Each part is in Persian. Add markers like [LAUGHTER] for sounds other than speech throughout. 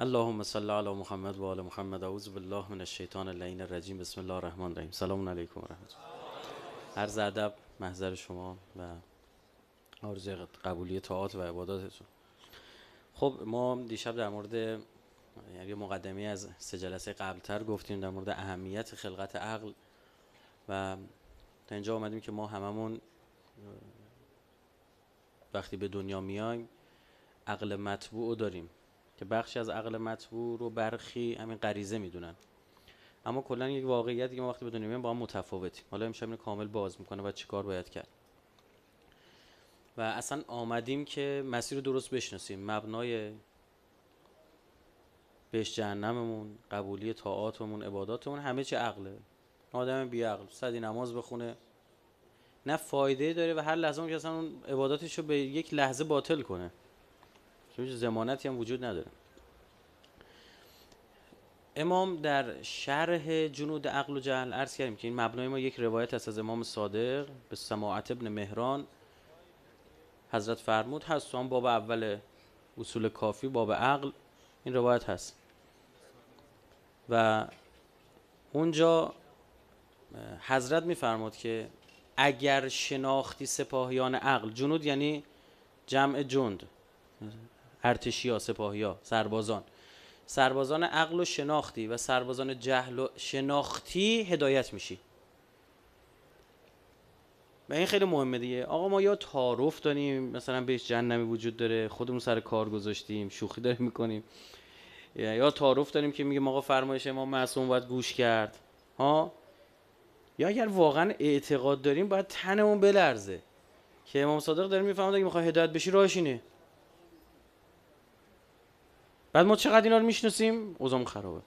اللهم صل على محمد و محمد اعوذ بالله من الشیطان اللعین الرجیم بسم الله الرحمن الرحیم سلام علیکم و رحمت عرض ادب محضر شما و عرض قبولی طاعات و عباداتتون خب ما دیشب در مورد یعنی مقدمی از سه جلسه قبلتر گفتیم در مورد اهمیت خلقت عقل و تا اینجا آمدیم که ما هممون وقتی به دنیا میایم عقل مطبوع داریم که بخشی از عقل مطبوع رو برخی همین غریزه میدونن اما کلا یک واقعیت که ما وقتی بدونیم با هم متفاوتیم حالا امشب اینو کامل باز میکنه و چیکار باید کرد و اصلا آمدیم که مسیر رو درست بشناسیم مبنای بهش جهنممون قبولی طاعاتمون عباداتمون همه چی عقله آدم بی عقل صدی نماز بخونه نه فایده داره و هر لحظه که اصلا اون عباداتش رو به یک لحظه باطل کنه چون زمانتی هم وجود نداره امام در شرح جنود عقل و جهل عرض کردیم که این مبنای ما یک روایت است از امام صادق به سماعت ابن مهران حضرت فرمود هست هم باب اول اصول کافی باب عقل این روایت هست و اونجا حضرت میفرماد که اگر شناختی سپاهیان عقل جنود یعنی جمع جند ارتشی ها سپاهی ها سربازان سربازان عقل و شناختی و سربازان جهل و شناختی هدایت میشی و این خیلی مهمه دیگه آقا ما یا تعارف داریم مثلا بهش جنمی وجود داره خودمون سر کار گذاشتیم شوخی داریم میکنیم یا تعارف داریم که میگه آقا فرمایش ما معصوم باید گوش کرد ها یا اگر واقعا اعتقاد داریم باید تنمون بلرزه که امام صادق داره میفهمه اگه میخواد هدایت بشی راهش بعد ما چقدر اینا رو میشناسیم اوزام خرابه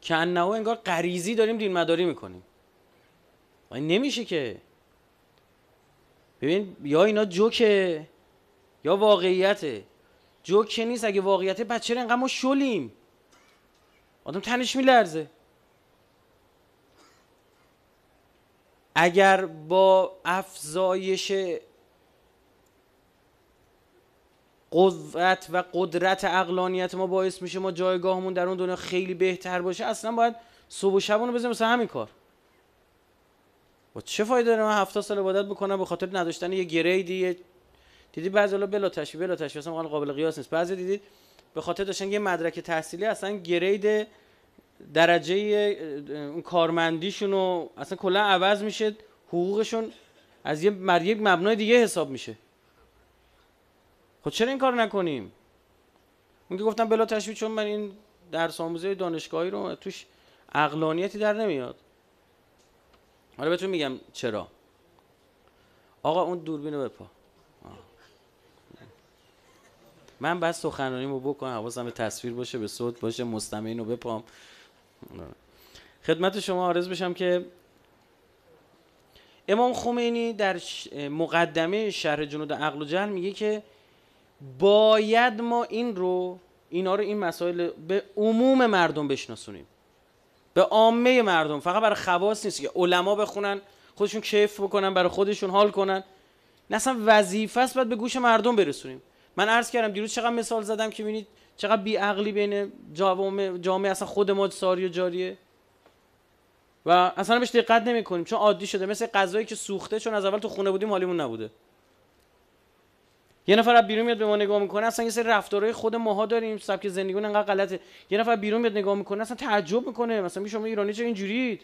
که او انگار قریزی داریم دین مداری میکنیم و نمیشه که ببین یا اینا جوکه یا واقعیته جوک نیست اگه واقعیته بعد چرا ما شلیم آدم تنش میلرزه اگر با افزایش قوت و قدرت اقلانیت ما باعث میشه ما جایگاهمون در اون دنیا خیلی بهتر باشه اصلا باید صبح و رو بزنیم مثلا همین کار با چه فایده داره من هفته سال عبادت بکنم به خاطر نداشتن یه گریدی دیدی بعضی الا بلا تشبیه بلا تشبیه اصلا قابل قیاس نیست بعضی دیدید به خاطر داشتن یه مدرک تحصیلی اصلا گرید درجه اون کارمندیشون و اصلا کلا عوض میشه حقوقشون از یه مبنای دیگه حساب میشه خب چرا این کار نکنیم اون که گفتم بلا تشبیه چون من این درس آموزه دانشگاهی رو توش اقلانیتی در نمیاد حالا بهتون میگم چرا آقا اون دوربین رو بپا من بس سخنرانیمو بکنم حواسم به تصویر باشه به صوت باشه مستمعین رو بپام خدمت شما عرض بشم که امام خمینی در مقدمه شهر جنود عقل و میگه که باید ما این رو اینا رو این مسائل به عموم مردم بشناسونیم به عامه مردم فقط برای خواص نیست که علما بخونن خودشون کیف بکنن برای خودشون حال کنن نه اصلا وظیفه است باید به گوش مردم برسونیم من عرض کردم دیروز چقدر مثال زدم که ببینید چقدر بی عقلی بین جامعه جامعه اصلا خود ما ساری و جاریه و اصلا بهش دقت نمی‌کنیم چون عادی شده مثل غذایی که سوخته چون از اول تو خونه بودیم حالیمون نبوده یه نفر از بیرون میاد به ما نگاه میکنه اصلا یه سری رفتارهای خود ماها داریم سبک زندگیمون انقدر غلطه یه نفر بیرون میاد نگاه میکنه اصلا تعجب میکنه مثلا می شما ایرانی چه اینجورید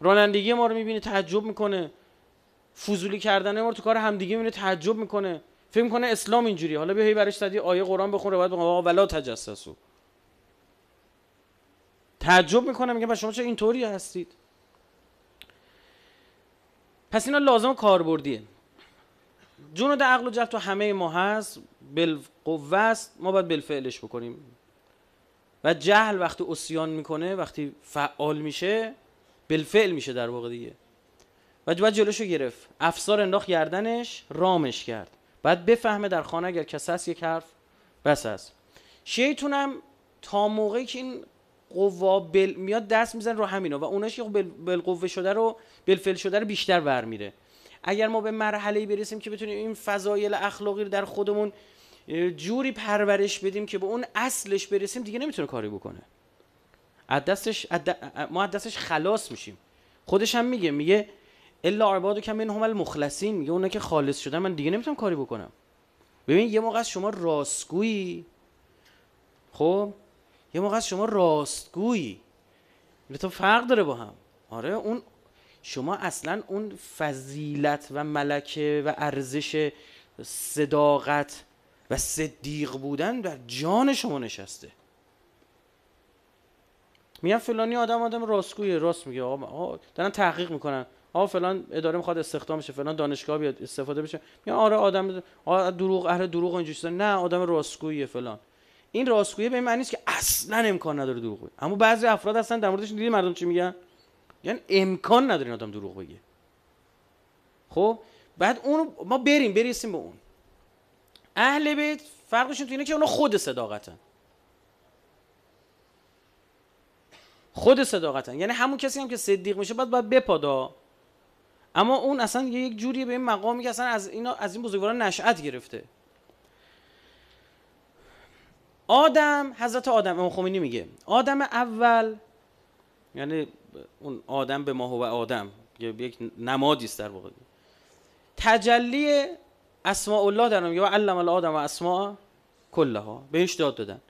رانندگی ما رو میبینه تعجب میکنه فضولی کردن ما رو تو کار همدیگه میبینه تعجب میکنه فکر میکنه اسلام اینجوری حالا بیا هی برش آیه قرآن بخون روایت بگم ولا تجسسو تعجب میکنه میگه شما چه اینطوری هستید پس اینا لازم کاربردیه در عقل و جل تو همه ما هست بالقوه است ما باید بالفعلش بکنیم و جهل وقتی اسیان میکنه وقتی فعال میشه بالفعل میشه در واقع دیگه و باید جلوشو گرفت افسار انداخت گردنش رامش کرد بعد بفهمه در خانه اگر هست یک حرف بس است شیطونم تا موقعی که این قوا بل میاد دست میزن رو همینا و اوناش که خب بل... شده رو بالفعل شده رو بیشتر میره اگر ما به مرحله برسیم که بتونیم این فضایل اخلاقی رو در خودمون جوری پرورش بدیم که به اون اصلش برسیم دیگه نمیتونه کاری بکنه از دستش ما از دستش خلاص میشیم خودش هم میگه میگه الا عباد که من هم المخلصین میگه اونا که خالص شدن من دیگه نمیتونم کاری بکنم ببین یه موقع از شما راستگویی خب یه موقع از شما راستگویی تو فرق داره با هم آره اون شما اصلا اون فضیلت و ملکه و ارزش صداقت و صدیق بودن در جان شما نشسته میگن فلانی آدم آدم راستگویه راست میگه آقا دارن تحقیق میکنن آقا فلان اداره میخواد استخدام بشه فلان دانشگاه بیاد استفاده بشه میگن آره آدم آره دروغ اهل دروغ اینجوری نه آدم راستگویه فلان این راستگویی به این معنی نیست که اصلا امکان نداره دروغ اما بعضی افراد هستن در موردش دیدی مردم چی میگن یعنی امکان نداره این آدم دروغ بگه خب بعد اون ما بریم بریسیم به اون اهل بیت فرقشون تو اینه که اونا خود صداقتن خود صداقتن یعنی همون کسی هم که صدیق میشه بعد باید بپادا اما اون اصلا یک جوری به این مقامی که اصلا از این از این بزرگواران نشأت گرفته آدم حضرت آدم امام خمینی میگه آدم اول یعنی اون آدم به ماه و آدم یک نمادی است در واقع تجلی اسماء الله در یا علم الادم و اسماء کلها بهش داد دادن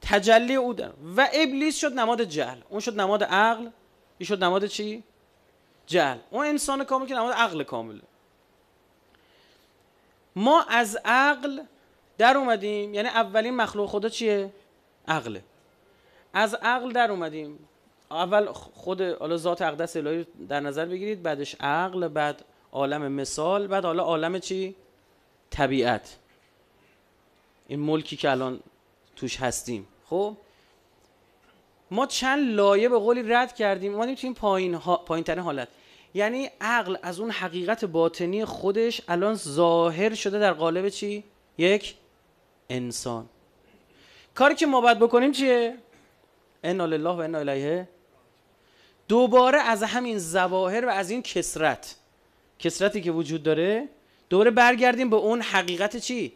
تجلی او در و ابلیس شد نماد جهل اون شد نماد عقل این شد نماد چی جهل اون انسان کامل که نماد عقل کامله ما از عقل در اومدیم یعنی اولین مخلوق خدا چیه عقله از عقل در اومدیم اول خود حالا ذات اقدس الهی در نظر بگیرید بعدش عقل بعد عالم مثال بعد حالا عالم چی طبیعت این ملکی که الان توش هستیم خب ما چند لایه به قولی رد کردیم ما تو این پایین ها، پایین حالت یعنی عقل از اون حقیقت باطنی خودش الان ظاهر شده در قالب چی یک انسان کاری که ما باید بکنیم چیه ان لله و انا الیه دوباره از همین زواهر و از این کسرت کسرتی که وجود داره دوباره برگردیم به اون حقیقت چی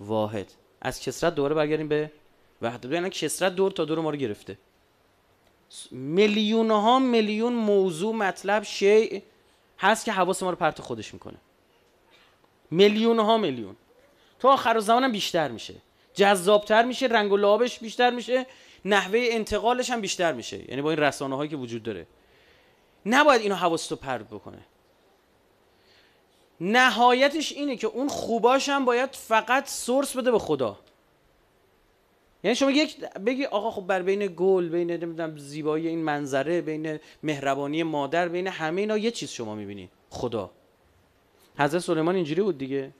واحد از کسرت دوباره برگردیم به وحدت یعنی کسرت دور تا دور ما رو گرفته میلیون ها میلیون موضوع مطلب شی، هست که حواس ما رو پرت خودش میکنه میلیون ها میلیون تا آخر زمانم بیشتر میشه جذابتر میشه رنگ و لابش بیشتر میشه نحوه انتقالش هم بیشتر میشه یعنی با این رسانه هایی که وجود داره نباید اینو حواستو پرد بکنه نهایتش اینه که اون خوباش هم باید فقط سورس بده به خدا یعنی شما یک بگی آقا خب بر بین گل بین نمیدونم زیبایی این منظره بین مهربانی مادر بین همه اینا یه چیز شما میبینی خدا حضرت سلیمان اینجوری بود دیگه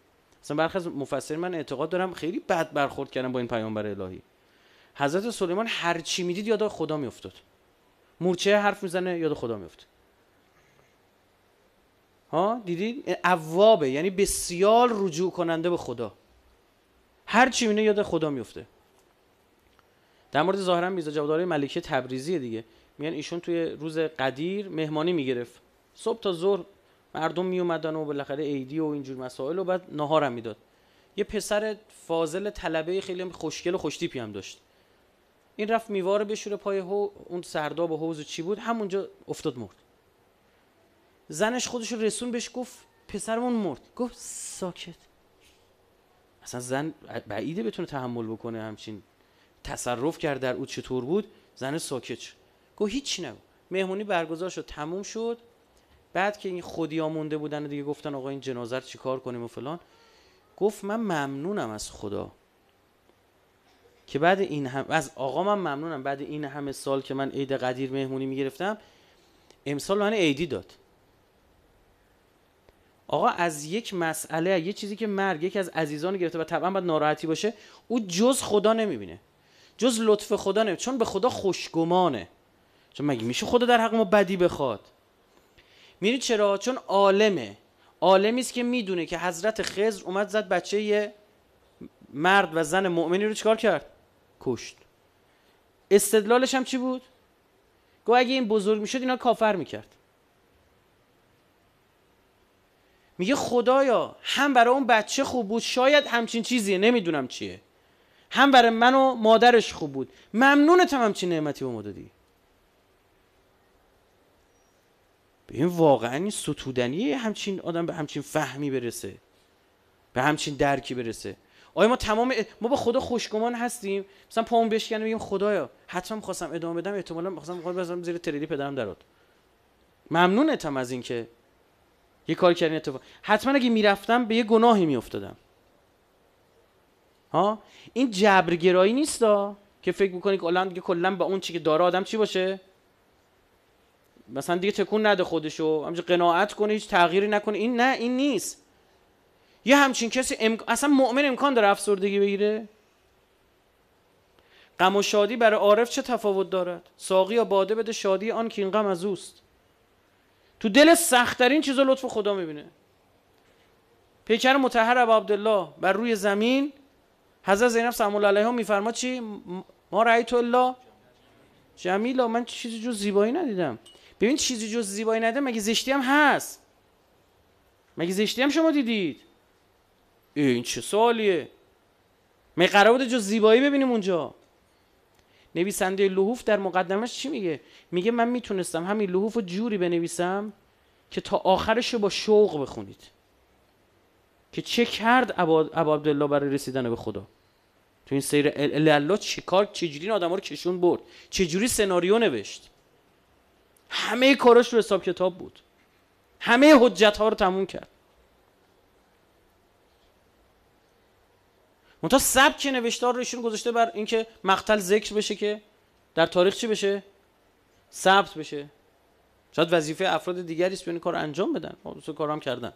مثلا برخی مفسر من اعتقاد دارم خیلی بد برخورد کردم با این پیامبر الهی حضرت سلیمان هر چی میدید یاد خدا میافتاد مورچه حرف میزنه یاد خدا میفته ها دیدید اوابه یعنی بسیار رجوع کننده به خدا هر چی میینه یاد خدا میفته در مورد ظاهرا میزا جواداری ملکه تبریزی دیگه میگن ایشون توی روز قدیر مهمانی میگرفت صبح تا ظهر مردم میومدن و بالاخره عیدی و اینجور مسائل و بعد نهارم میداد یه پسر فاضل طلبه خیلی خوشگل و خوشتیپی هم داشت این رفت میواره بشوره پای هو اون سرداب و حوز و چی بود همونجا افتاد مرد زنش خودش رسون بهش گفت پسرمون مرد گفت ساکت اصلا زن بعیده بتونه تحمل بکنه همچین تصرف کرد در او چطور بود زن ساکت شد گفت هیچی نگو مهمونی برگزار شد تموم شد بعد که این خودیا مونده بودن دیگه گفتن آقا این جنازه رو چیکار کنیم و فلان گفت من ممنونم از خدا که بعد این هم از آقا من ممنونم بعد این همه سال که من عید قدیر مهمونی میگرفتم امسال من عیدی داد آقا از یک مسئله یه چیزی که مرگ یکی از عزیزان گرفته و طبعا باید ناراحتی باشه او جز خدا نمیبینه جز لطف خدا نمیبینه چون به خدا خوشگمانه چون مگه میشه خدا در حق ما بدی بخواد میری چرا چون عالمه عالمی است که میدونه که حضرت خضر اومد زد بچه یه مرد و زن مؤمنی رو چکار کرد کشت استدلالش هم چی بود؟ گو اگه این بزرگ میشد اینا کافر میکرد میگه خدایا هم برای اون بچه خوب بود شاید همچین چیزیه نمیدونم چیه هم برای من و مادرش خوب بود ممنونتم همچین نعمتی به ما دادی به این واقعا ستودنیه همچین آدم به همچین فهمی برسه به همچین درکی برسه آیا ما تمام ما با خدا خوشگمان هستیم مثلا پام بشکنه میگیم خدایا حتما میخواستم ادامه بدم احتمالا می‌خواستم می‌خوام بزنم زیر تریلی پدرم درات ممنونتم از اینکه یه کار کردین اتفاق حتما اگه میرفتم به یه گناهی میافتادم ها این جبرگرایی نیست که فکر میکنی که الان دیگه کلا با اون چی که داره آدم چی باشه مثلا دیگه تکون نده خودشو همینجوری قناعت کنه هیچ تغییری نکنه این نه این نیست یه همچین کسی اصلا مؤمن امکان داره افسردگی بگیره غم و شادی برای عارف چه تفاوت دارد ساقی یا باده بده شادی آن که این غم از اوست تو دل سختترین چیزا لطف خدا میبینه پیکر متحر ابو عبدالله بر روی زمین حضرت زینب سلام الله علیها میفرما چی ما تو الله جمیلا من چیزی جز زیبایی ندیدم ببین چیزی جز زیبایی ندیدم مگه زشتی هم هست مگه زشتی هم شما دیدید این چه سوالیه می قرار بوده جو زیبایی ببینیم اونجا نویسنده لحوف در مقدمش چی میگه میگه من میتونستم همین لحوف رو جوری بنویسم که تا آخرش با شوق بخونید که چه کرد ابا عبدالله برای رسیدن به خدا تو این سیر الله چیکار چجوری این آدم رو کشون برد چجوری سناریو نوشت همه کاراش رو حساب کتاب بود همه حجت ها رو تموم کرد منتها سبک نوشتار رو ایشون گذاشته بر اینکه مقتل ذکر بشه که در تاریخ چی بشه ثبت بشه شاید وظیفه افراد دیگری است کار انجام بدن اون رو هم کردن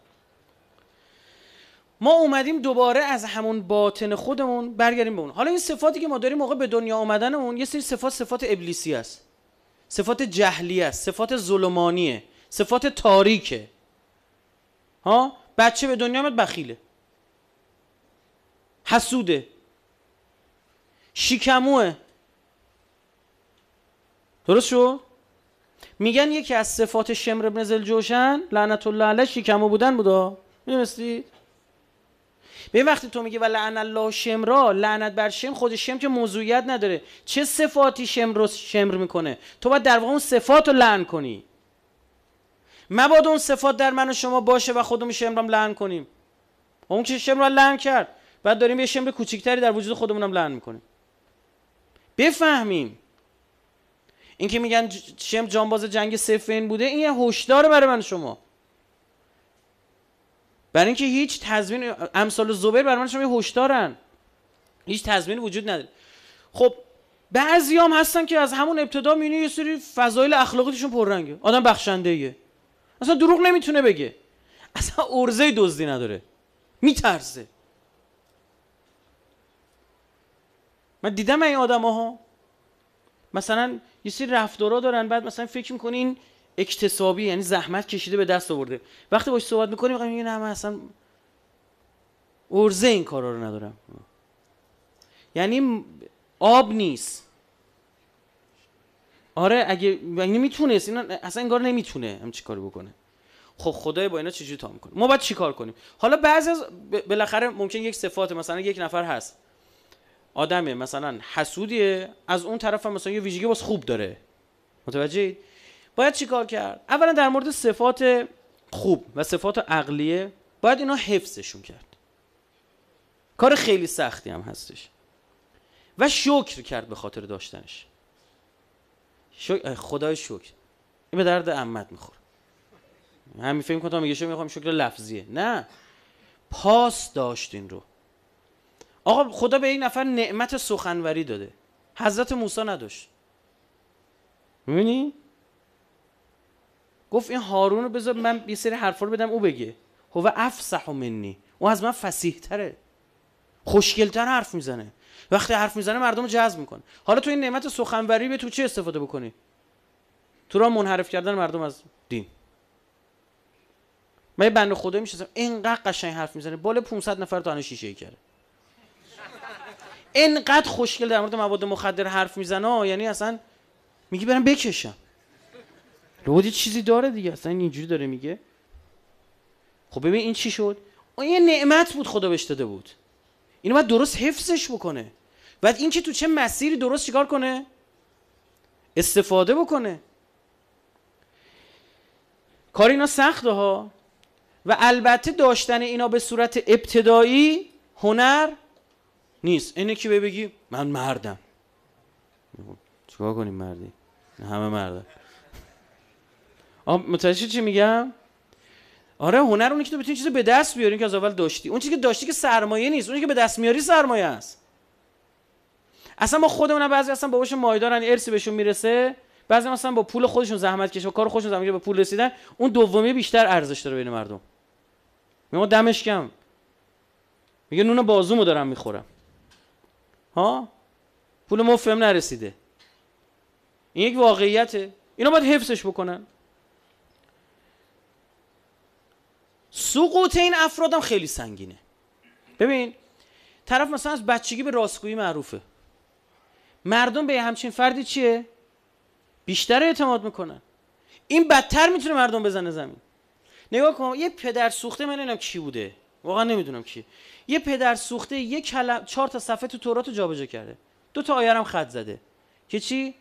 ما اومدیم دوباره از همون باطن خودمون برگردیم به اون حالا این صفاتی که ما داریم موقع به دنیا آمدنمون یه سری صفات صفات ابلیسی است صفات جهلی است صفات ظلمانیه صفات تاریکه ها بچه به دنیا بخیله حسوده شیکموه درست شو میگن یکی از صفات شمر ابن زلجوشن لعنت الله علیه شیکمو بودن بودا میدونستید؟ به وقتی تو میگی و لعن الله شمرا لعنت بر شم خود شم که موضوعیت نداره چه صفاتی شمر رو شمر میکنه تو باید در واقع اون صفات رو لعن کنی مبادا اون صفات در من و شما باشه و خودمون شمرم لعن کنیم اون که شمر رو لعن کرد بعد داریم یه شمر کوچیکتری در وجود خودمونم لعن میکنیم بفهمیم اینکه میگن شم جانباز جنگ سفین بوده این یه هشدار برای من شما برای اینکه هیچ تضمین امثال زبیر برای من شما یه هشدارن هیچ تضمین وجود نداره خب بعضی هم هستن که از همون ابتدا میونه یه سری فضایل اخلاقیشون پررنگه آدم بخشنده ایه. اصلا دروغ نمیتونه بگه اصلا ارزه دزدی نداره میترسه من دیدم این آدم ها مثلا یه سری رفتارا دارن بعد مثلا فکر میکنی این اکتسابی یعنی زحمت کشیده به دست آورده وقتی باش صحبت میکنی میگه نه من اصلا ارزه این کارا رو ندارم یعنی آب نیست آره اگه یعنی میتونست اصلا انگار نمیتونه هم چی کاری بکنه خب خدای با اینا چجوری تا میکنه ما باید چیکار کنیم حالا بعضی از بالاخره ممکن یک صفات مثلا یک نفر هست آدم مثلا حسودیه از اون طرف هم مثلا یه ویژگی باز خوب داره متوجه باید چیکار کرد اولا در مورد صفات خوب و صفات عقلیه باید اینا حفظشون کرد کار خیلی سختی هم هستش و شکر کرد به خاطر داشتنش شکر... خدای شکر این به درد امت میخور همین فکر کنم میگه شو میخوام شکر لفظیه نه پاس داشت این رو آقا خدا به این نفر نعمت سخنوری داده حضرت موسی نداشت میبینی؟ گفت این هارون رو بذار من یه سری حرفا رو بدم او بگه هو افسح منی او از من فسیحتره. تره خوشگلتر حرف میزنه وقتی حرف میزنه مردم رو جذب میکنه حالا تو این نعمت سخنوری به تو چه استفاده بکنی تو را منحرف کردن مردم از دین من یه بنده خدایی میشستم اینقدر قشنگ حرف میزنه بالا 500 نفر تا شیشه کرده انقدر خوشگل در مورد مواد مخدر حرف میزنه یعنی اصلا میگه برم بکشم لودی چیزی داره دیگه اصلا اینجوری داره میگه خب ببین این چی شد اون یه نعمت بود خدا بهش داده بود اینو باید درست حفظش بکنه بعد این که تو چه مسیری درست چیکار کنه استفاده بکنه کار اینا سخته ها و البته داشتن اینا به صورت ابتدایی هنر نیست اینه که بگی من مردم چیکار کنیم مردی همه مردم [LAUGHS] متوجه چی میگم آره هنر اونی که تو بتونی چیزی به دست بیاری که از اول داشتی اون چیزی که داشتی که سرمایه نیست اونی که به دست میاری سرمایه است اصلا ما خودمون بعضی اصلا باباش مایدارن ارسی بهشون میرسه بعضی مثلا با پول خودشون زحمت کشن کار خودشون زحمت به پول رسیدن اون دومی بیشتر ارزش داره بین مردم میگم دمش کم میگه نون بازومو دارم میخورم ها پول مفهم نرسیده این یک واقعیته اینا باید حفظش بکنن سقوط این افرادم خیلی سنگینه ببین طرف مثلا از بچگی به راستگویی معروفه مردم به همچین فردی چیه بیشتر اعتماد میکنن این بدتر میتونه مردم بزنه زمین نگاه کن یه پدر سوخته من کی بوده واقعا نمیدونم کی یه پدر سوخته یه کلم چهار تا صفحه تو تورات جابجا کرده دو تا آیه هم خط زده که چی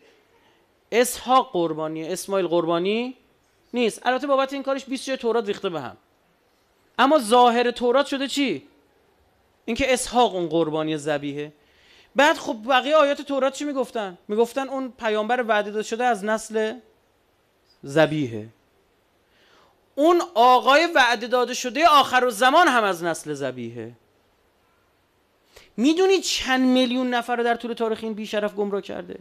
اسحاق قربانی اسماعیل قربانی نیست البته بابت این کارش 20 تورات ریخته به هم اما ظاهر تورات شده چی اینکه اسحاق اون قربانی زبیه بعد خب بقیه آیات تورات چی میگفتن میگفتن اون پیامبر وعده داده شده از نسل زبیه اون آقای وعده داده شده آخر و زمان هم از نسل زبیهه میدونی چند میلیون نفر رو در طول تاریخ این بیشرف گمراه کرده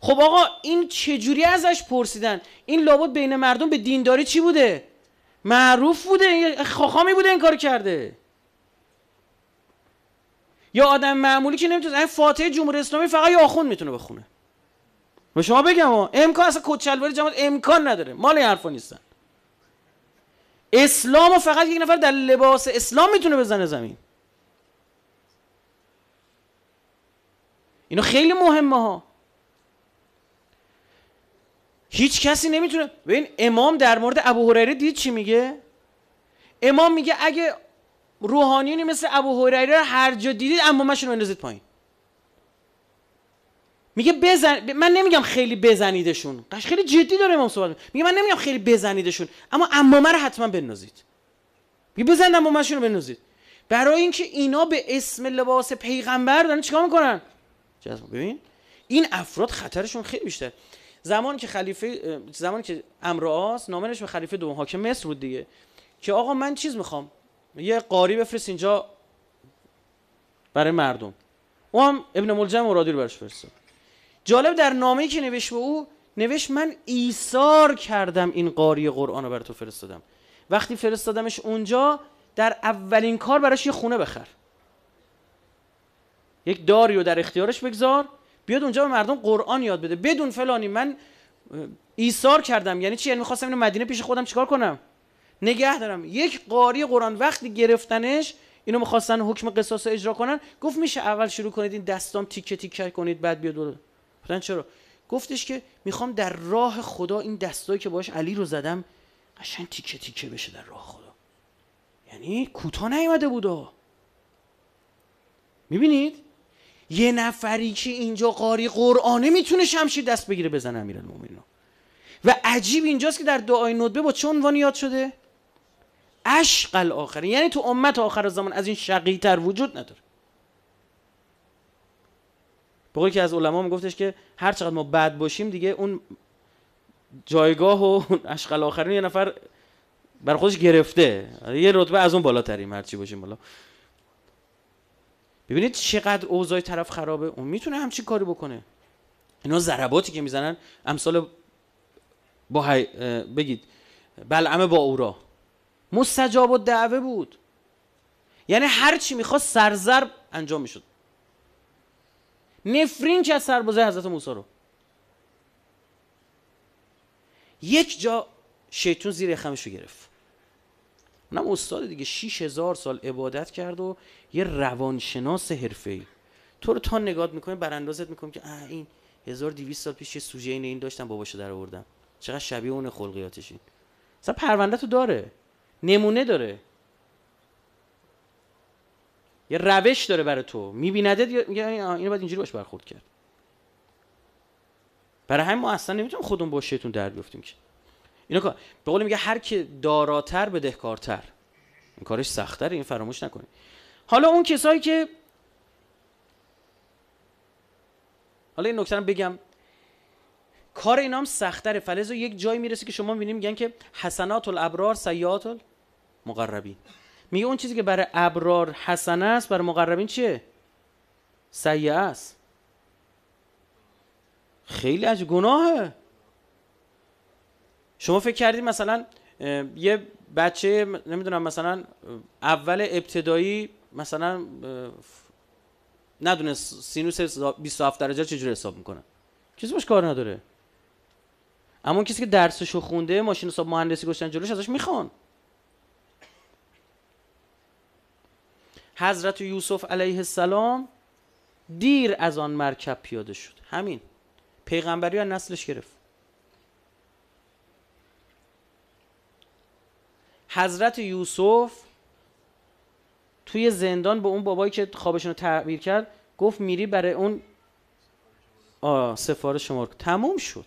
خب آقا این چجوری ازش پرسیدن این لابد بین مردم به دینداری چی بوده معروف بوده خاخامی بوده این کار کرده یا آدم معمولی که نمیتونه یعنی فاتحه جمهوری اسلامی فقط یه آخوند میتونه بخونه به شما بگم امکان اصلا کچلواری جماعت امکان نداره مال این ها نیستن اسلام و فقط یک نفر در لباس اسلام میتونه بزنه زمین اینا خیلی مهمه ها هیچ کسی نمیتونه ببین امام در مورد ابو هریره دید چی میگه امام میگه اگه روحانیونی مثل ابو هریره هر جا دیدید امامشون بندازید پایین میگه بزن من نمیگم خیلی بزنیدشون قش خیلی جدی داره امام صحبت میگه من نمیگم خیلی بزنیدشون اما امامه رو حتما بنازید میگه بزن امامشون رو بنوزید برای اینکه اینا به اسم لباس پیغمبر دارن چیکار میکنن جزم ببین این افراد خطرشون خیلی بیشتر زمان که خلیفه زمان که امرعاس نامنش به خلیفه دوم حاکم مصر بود دیگه که آقا من چیز میخوام یه قاری بفرست اینجا برای مردم او ابن ملجم و رادیل برش فرستاد جالب در نامه‌ای که نوشت به او نوشت من ایثار کردم این قاری قرآن رو بر تو فرستادم وقتی فرستادمش اونجا در اولین کار براش یه خونه بخر یک داری رو در اختیارش بگذار بیاد اونجا به مردم قرآن یاد بده بدون فلانی من ایثار کردم یعنی چی یعنی میخواستم اینو مدینه پیش خودم چیکار کنم نگه دارم یک قاری قرآن وقتی گرفتنش اینو میخواستن حکم قصاص اجرا کنن گفت میشه اول شروع کنید این دستام تیکه تیکه کنید بعد بیاد گفتن چرا گفتش که میخوام در راه خدا این دستایی که باش علی رو زدم قشنگ تیکه تیکه بشه در راه خدا یعنی کوتا نیومده بودا میبینید یه نفری که اینجا قاری قرآنه میتونه شمشیر دست بگیره بزنه امیرالمومنین و عجیب اینجاست که در دعای ندبه با چه عنوان یاد شده عشق الاخره یعنی تو امت آخر زمان از این شقی تر وجود نداره به که از علما میگفتش که هر چقدر ما بد باشیم دیگه اون جایگاه و اشغال آخرین یه نفر بر خودش گرفته یه رتبه از اون بالاتریم هرچی باشیم بالا ببینید چقدر اوضاع طرف خرابه اون میتونه همچین کاری بکنه اینا ضرباتی که میزنن امثال با هی... بگید بلعمه با اورا مستجاب و دعوه بود یعنی هر چی میخواست سرزرب انجام میشد نفرین که از سربازه حضرت موسی رو یک جا شیطون زیر خمش رو گرفت اونم استاد دیگه هزار سال عبادت کرد و یه روانشناس ای تو رو تا نگاه میکنه براندازت میکنه که این این 1200 سال پیش یه سوژه این این داشتم باباشو در آوردم چقدر شبیه اون خلقیاتشین مثلا پرونده تو داره نمونه داره یه روش داره برای تو میبیندت یا اینو باید اینجوری باش برخورد کرد برای همین ما اصلا نمیتونیم خودمون با شیطون در بیفتیم که اینا به قول میگه هر که داراتر بدهکارتر این کارش سختتر این فراموش نکنید حالا اون کسایی که حالا این بگم کار اینا هم سختره فلزا یک جایی میرسه که شما میبینید میگن که حسنات الابرار سیئات المقربین میگه اون چیزی که برای ابرار حسن است برای مقربین چیه سیعه است خیلی از گناهه شما فکر کردید مثلا یه بچه نمیدونم مثلا اول ابتدایی مثلا ندونه سینوس 27 درجه چجوری حساب میکنه کسی باش کار نداره اما کسی که درسشو خونده ماشین حساب مهندسی گشتن جلوش ازش میخوان حضرت یوسف علیه السلام دیر از آن مرکب پیاده شد همین پیغمبری از نسلش گرفت حضرت یوسف توی زندان به اون بابایی که خوابشون رو تعبیر کرد گفت میری برای اون سفاره شمار تموم شد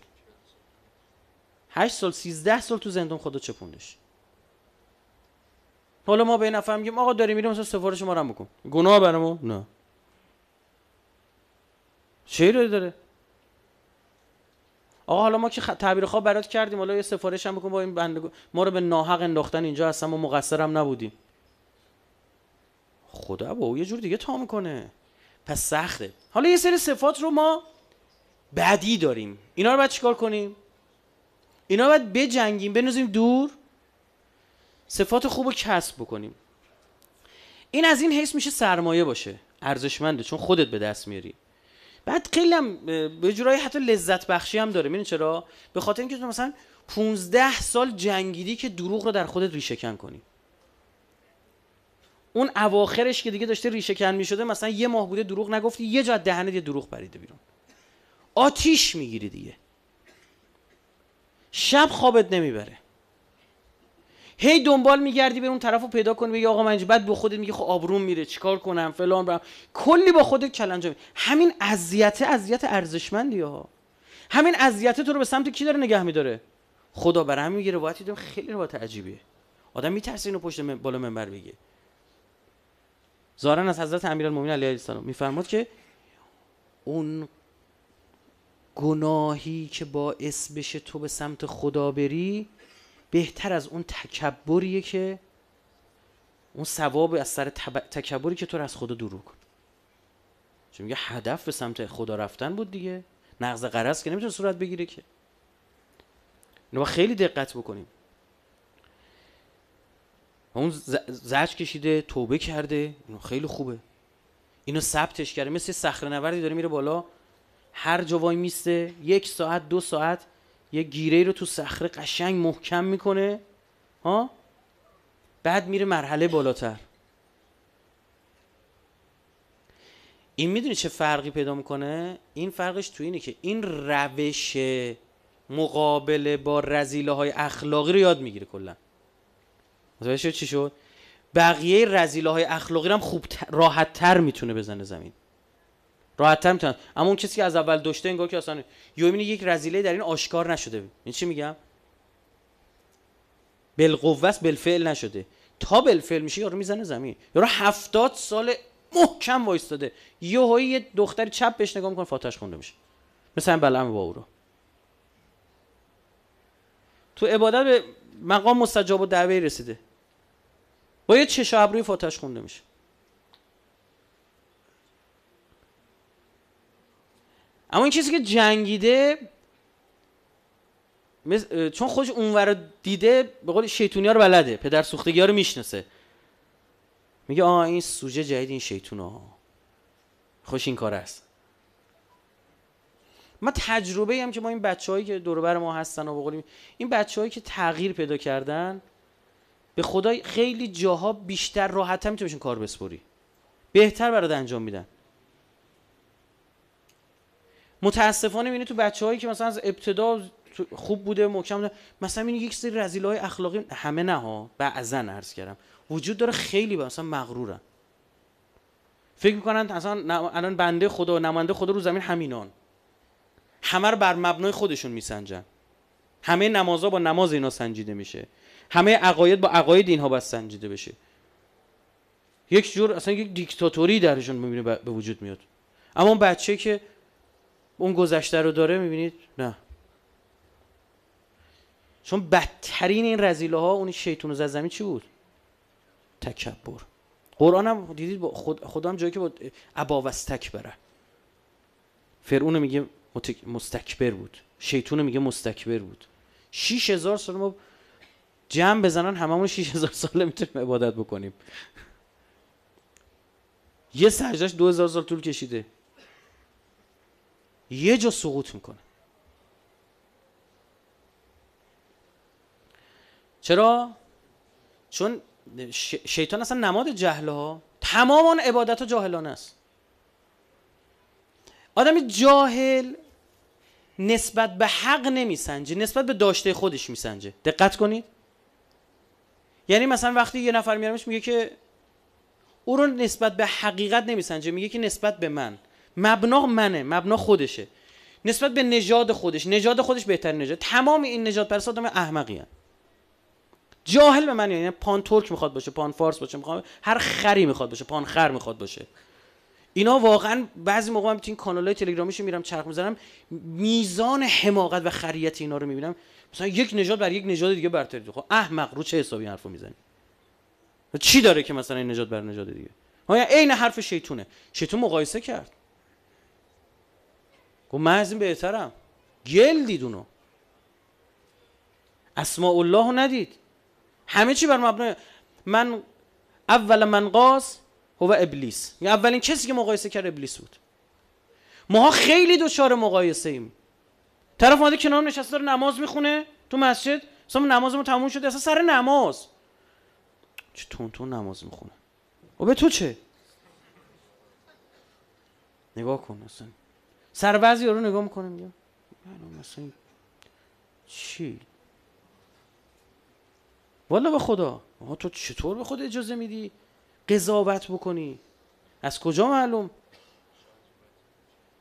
هشت سال سیزده سال تو زندان خدا چپوندش حالا ما به این نفر میگیم آقا داری میری مثلا سفارش ما رو بکن گناه برامو نه چه داره داره آقا حالا ما که خ... تعبیر خواب برات کردیم حالا یه سفارش هم بکن با این بندگو ما رو به ناحق انداختن اینجا اصلا ما مقصر هم نبودیم خدا با او یه جور دیگه تا میکنه پس سخته حالا یه سری صفات رو ما بدی داریم اینا رو باید چیکار کنیم اینا باید بجنگیم بنوزیم دور صفات خوب رو کسب بکنیم این از این حیث میشه سرمایه باشه ارزشمنده چون خودت به دست میاری بعد خیلی هم به جورایی حتی لذت بخشی هم داره میرین چرا به خاطر اینکه تو مثلا 15 سال جنگیدی که دروغ رو در خودت کن کنی اون اواخرش که دیگه داشته کن میشده مثلا یه ماه بوده دروغ نگفتی یه جا دهنه یه دروغ پریده بیرون آتیش میگیری دیگه شب خوابت نمیبره هی دنبال میگردی بر اون طرف رو پیدا کنی بگی آقا من بعد به خودت میگی خب آبروم میره چیکار کنم فلان برم کلی با خودت کلنجا همین اذیت اذیت ارزشمندی ها همین اذیت تو رو به سمت کی داره نگه میداره خدا بر هم میگیره روایتی دیدم خیلی روایت عجیبیه آدم میترسه اینو پشت بالا منبر بگه ظاهرا از حضرت امیرالمومنین علیه السلام میفرماد که اون گناهی که باعث بشه تو به سمت خدا بری بهتر از اون تکبریه که اون ثواب از سر تکبری که تو از خدا دور کن چون میگه هدف به سمت خدا رفتن بود دیگه نقض قرض که نمیتونه صورت بگیره که اینو خیلی دقت بکنیم اون زج کشیده توبه کرده اینو خیلی خوبه اینو ثبتش کرده مثل صخره نوردی داره میره بالا هر جا وای میسته یک ساعت دو ساعت یه گیره رو تو صخره قشنگ محکم میکنه ها بعد میره مرحله بالاتر این میدونی چه فرقی پیدا میکنه این فرقش تو اینه که این روش مقابله با رزیله های اخلاقی رو یاد میگیره کلا متوجه چی شد بقیه رزیله های اخلاقی رو هم خوب راحت تر میتونه بزنه زمین تر میتونن اما اون کسی که از اول داشته انگار که اصلا یومین یک رزیله در این آشکار نشده این یعنی چی میگم بالقوس بالفعل نشده تا بالفعل میشه یارو میزنه زمین یارو هفتاد سال محکم وایستاده یهو یه دختر چپ بهش نگاه میکنه فاتحش خونده میشه مثلا بلعم با رو تو عبادت به مقام مستجاب و دعوی رسیده با یه چشم ابروی فاتحش خونده میشه اما این چیزی که جنگیده چون خودش اونور دیده به قول شیطونی ها رو بلده پدر سوختگی ها رو میشناسه میگه آه این سوژه جدید این شیطون ها خوش این کار است ما تجربه هم که ما این بچه هایی که دوربر ما هستن و بقولیم این بچه هایی که تغییر پیدا کردن به خدای خیلی جاها بیشتر راحت هم کار بسپوری بهتر برات انجام میدن متاسفانه میبینی تو بچه‌هایی که مثلا از ابتدا خوب بوده محکم بوده مثلا این یک سری های اخلاقی همه نه ها بعضا عرض کردم وجود داره خیلی مثلا مغرورن فکر میکنن مثلا الان بنده خدا و نماینده خدا رو زمین همینان همه رو بر مبنای خودشون میسنجن همه نمازها با نماز اینا سنجیده میشه همه عقاید با عقاید اینها باید سنجیده بشه یک جور اصلا یک دیکتاتوری درشون میبینه به وجود میاد اما بچه که اون گذشته رو داره میبینید نه چون بدترین این رزیله ها اون شیطون و زمین چی بود تکبر قرآن هم دیدید با خود خدا هم جایی که با ابا بره فرعون میگه مستکبر بود شیطون میگه مستکبر بود هزار سال ما جمع بزنن هممون هزار سال میتونیم عبادت بکنیم یه سجدش هزار سال طول کشیده یه جا سقوط میکنه چرا؟ چون شیطان اصلا نماد جهله ها تمام آن عبادت ها جاهلانه است آدمی جاهل نسبت به حق نمیسنجه نسبت به داشته خودش میسنجه دقت کنید یعنی مثلا وقتی یه نفر میارمش میگه که او رو نسبت به حقیقت نمیسنجه میگه که نسبت به من مبنا منه مبنا خودشه نسبت به نژاد خودش نژاد خودش بهتر نژاد تمام این نژاد پرستا آدم احمقی هن. جاهل به من یعنی پان ترک میخواد باشه پان فارس باشه میخواد هر خری میخواد باشه پان خر میخواد باشه اینا واقعا بعضی موقع من تو این های تلگرامیش میرم چرخ میزنم میزان حماقت و خریت اینا رو میبینم مثلا یک نژاد بر یک نژاد دیگه برتری خب احمق رو چه حسابی حرفو میزنی چی داره که مثلا این نژاد بر نژاد دیگه ها یعنی عین حرف شیطونه شیطون مقایسه کرد گفت خب من از این بهترم گل دید اونو اسماء الله رو ندید همه چی بر مبنای من اول من قاس هو ابلیس یعنی اولین کسی که مقایسه کرد ابلیس بود ماها خیلی دچار مقایسه ایم طرف اومده کنار نشسته داره نماز میخونه تو مسجد اصلا نمازمون تموم شده اصلا سر نماز چه تون تون نماز میخونه و به تو چه نگاه کن اصلا سر بعضی رو نگاه میکنه میگه یعنی مثلا چی والا به خدا تو چطور به خود اجازه میدی قضاوت بکنی از کجا معلوم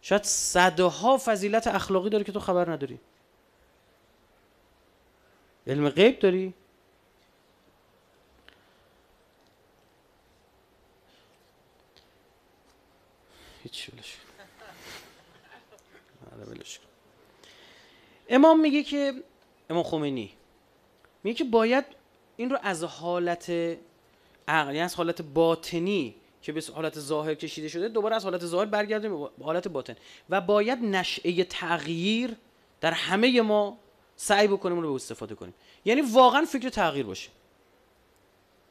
شاید صدها فضیلت اخلاقی داره که تو خبر نداری علم غیب داری هیچ امام میگه که امام خمینی میگه که باید این رو از حالت عقلی یعنی از حالت باطنی که به حالت ظاهر کشیده شده دوباره از حالت ظاهر برگردیم به حالت باطن و باید نشعه تغییر در همه ما سعی بکنیم رو به استفاده کنیم یعنی واقعا فکر تغییر باشه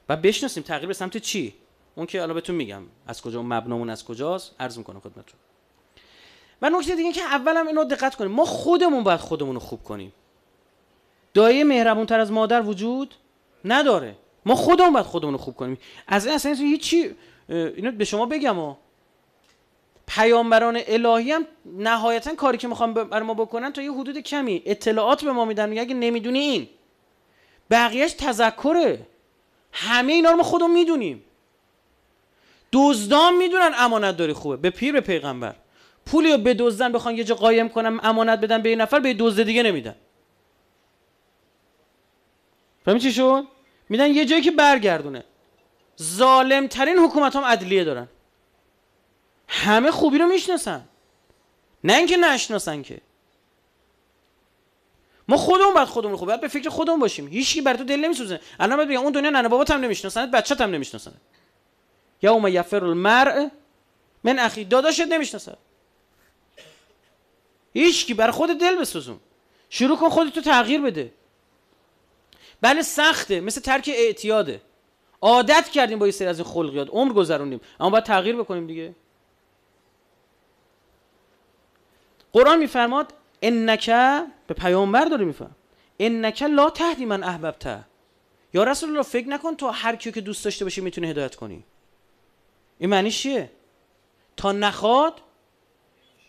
و بشناسیم تغییر به سمت چی اون که الان بهتون میگم از کجا مبنامون از کجاست عرض میکنم خدمتتون و نکته دیگه که هم اینو دقت کنیم ما خودمون باید خودمون رو خوب کنیم دایه مهربون تر از مادر وجود نداره ما خودمون باید خودمون رو خوب کنیم از این اصلا هیچی اینو به شما بگم و پیامبران الهی هم نهایتا کاری که میخوام بر ما بکنن تا یه حدود کمی اطلاعات به ما میدن میگه اگه نمیدونی این بقیهش تذکره همه اینا رو ما خودمون میدونیم دزدان میدونن امانت داری خوبه به پیر به پیغمبر پولی رو بدزدن بخوان یه جا قایم کنم امانت بدن به یه نفر به دزد دیگه نمیدن فهمی چی شد میدن یه جایی که برگردونه ظالم ترین حکومت هم عدلیه دارن همه خوبی رو میشناسن نه اینکه نشناسن که ما خودمون باید خودمون خوب باید به فکر خودمون باشیم هیچکی بر تو دل نمیسوزه الان بگم اون دنیا ننه بابات هم نمیشناسنت بچت هم یا اوم یفر المرء من اخی داداشت نمیشناسن. هیچکی بر خود دل بسوزون شروع کن خودتو تغییر بده بله سخته مثل ترک اعتیاده عادت کردیم با یه سری از این خلقیات عمر گذروندیم اما باید تغییر بکنیم دیگه قرآن میفرماد انک به پیامبر داره میفهم انک لا تهدی من احببت یا رسول الله فکر نکن تو هر کیو که دوست داشته باشی میتونه هدایت کنی این معنی چیه تا نخواد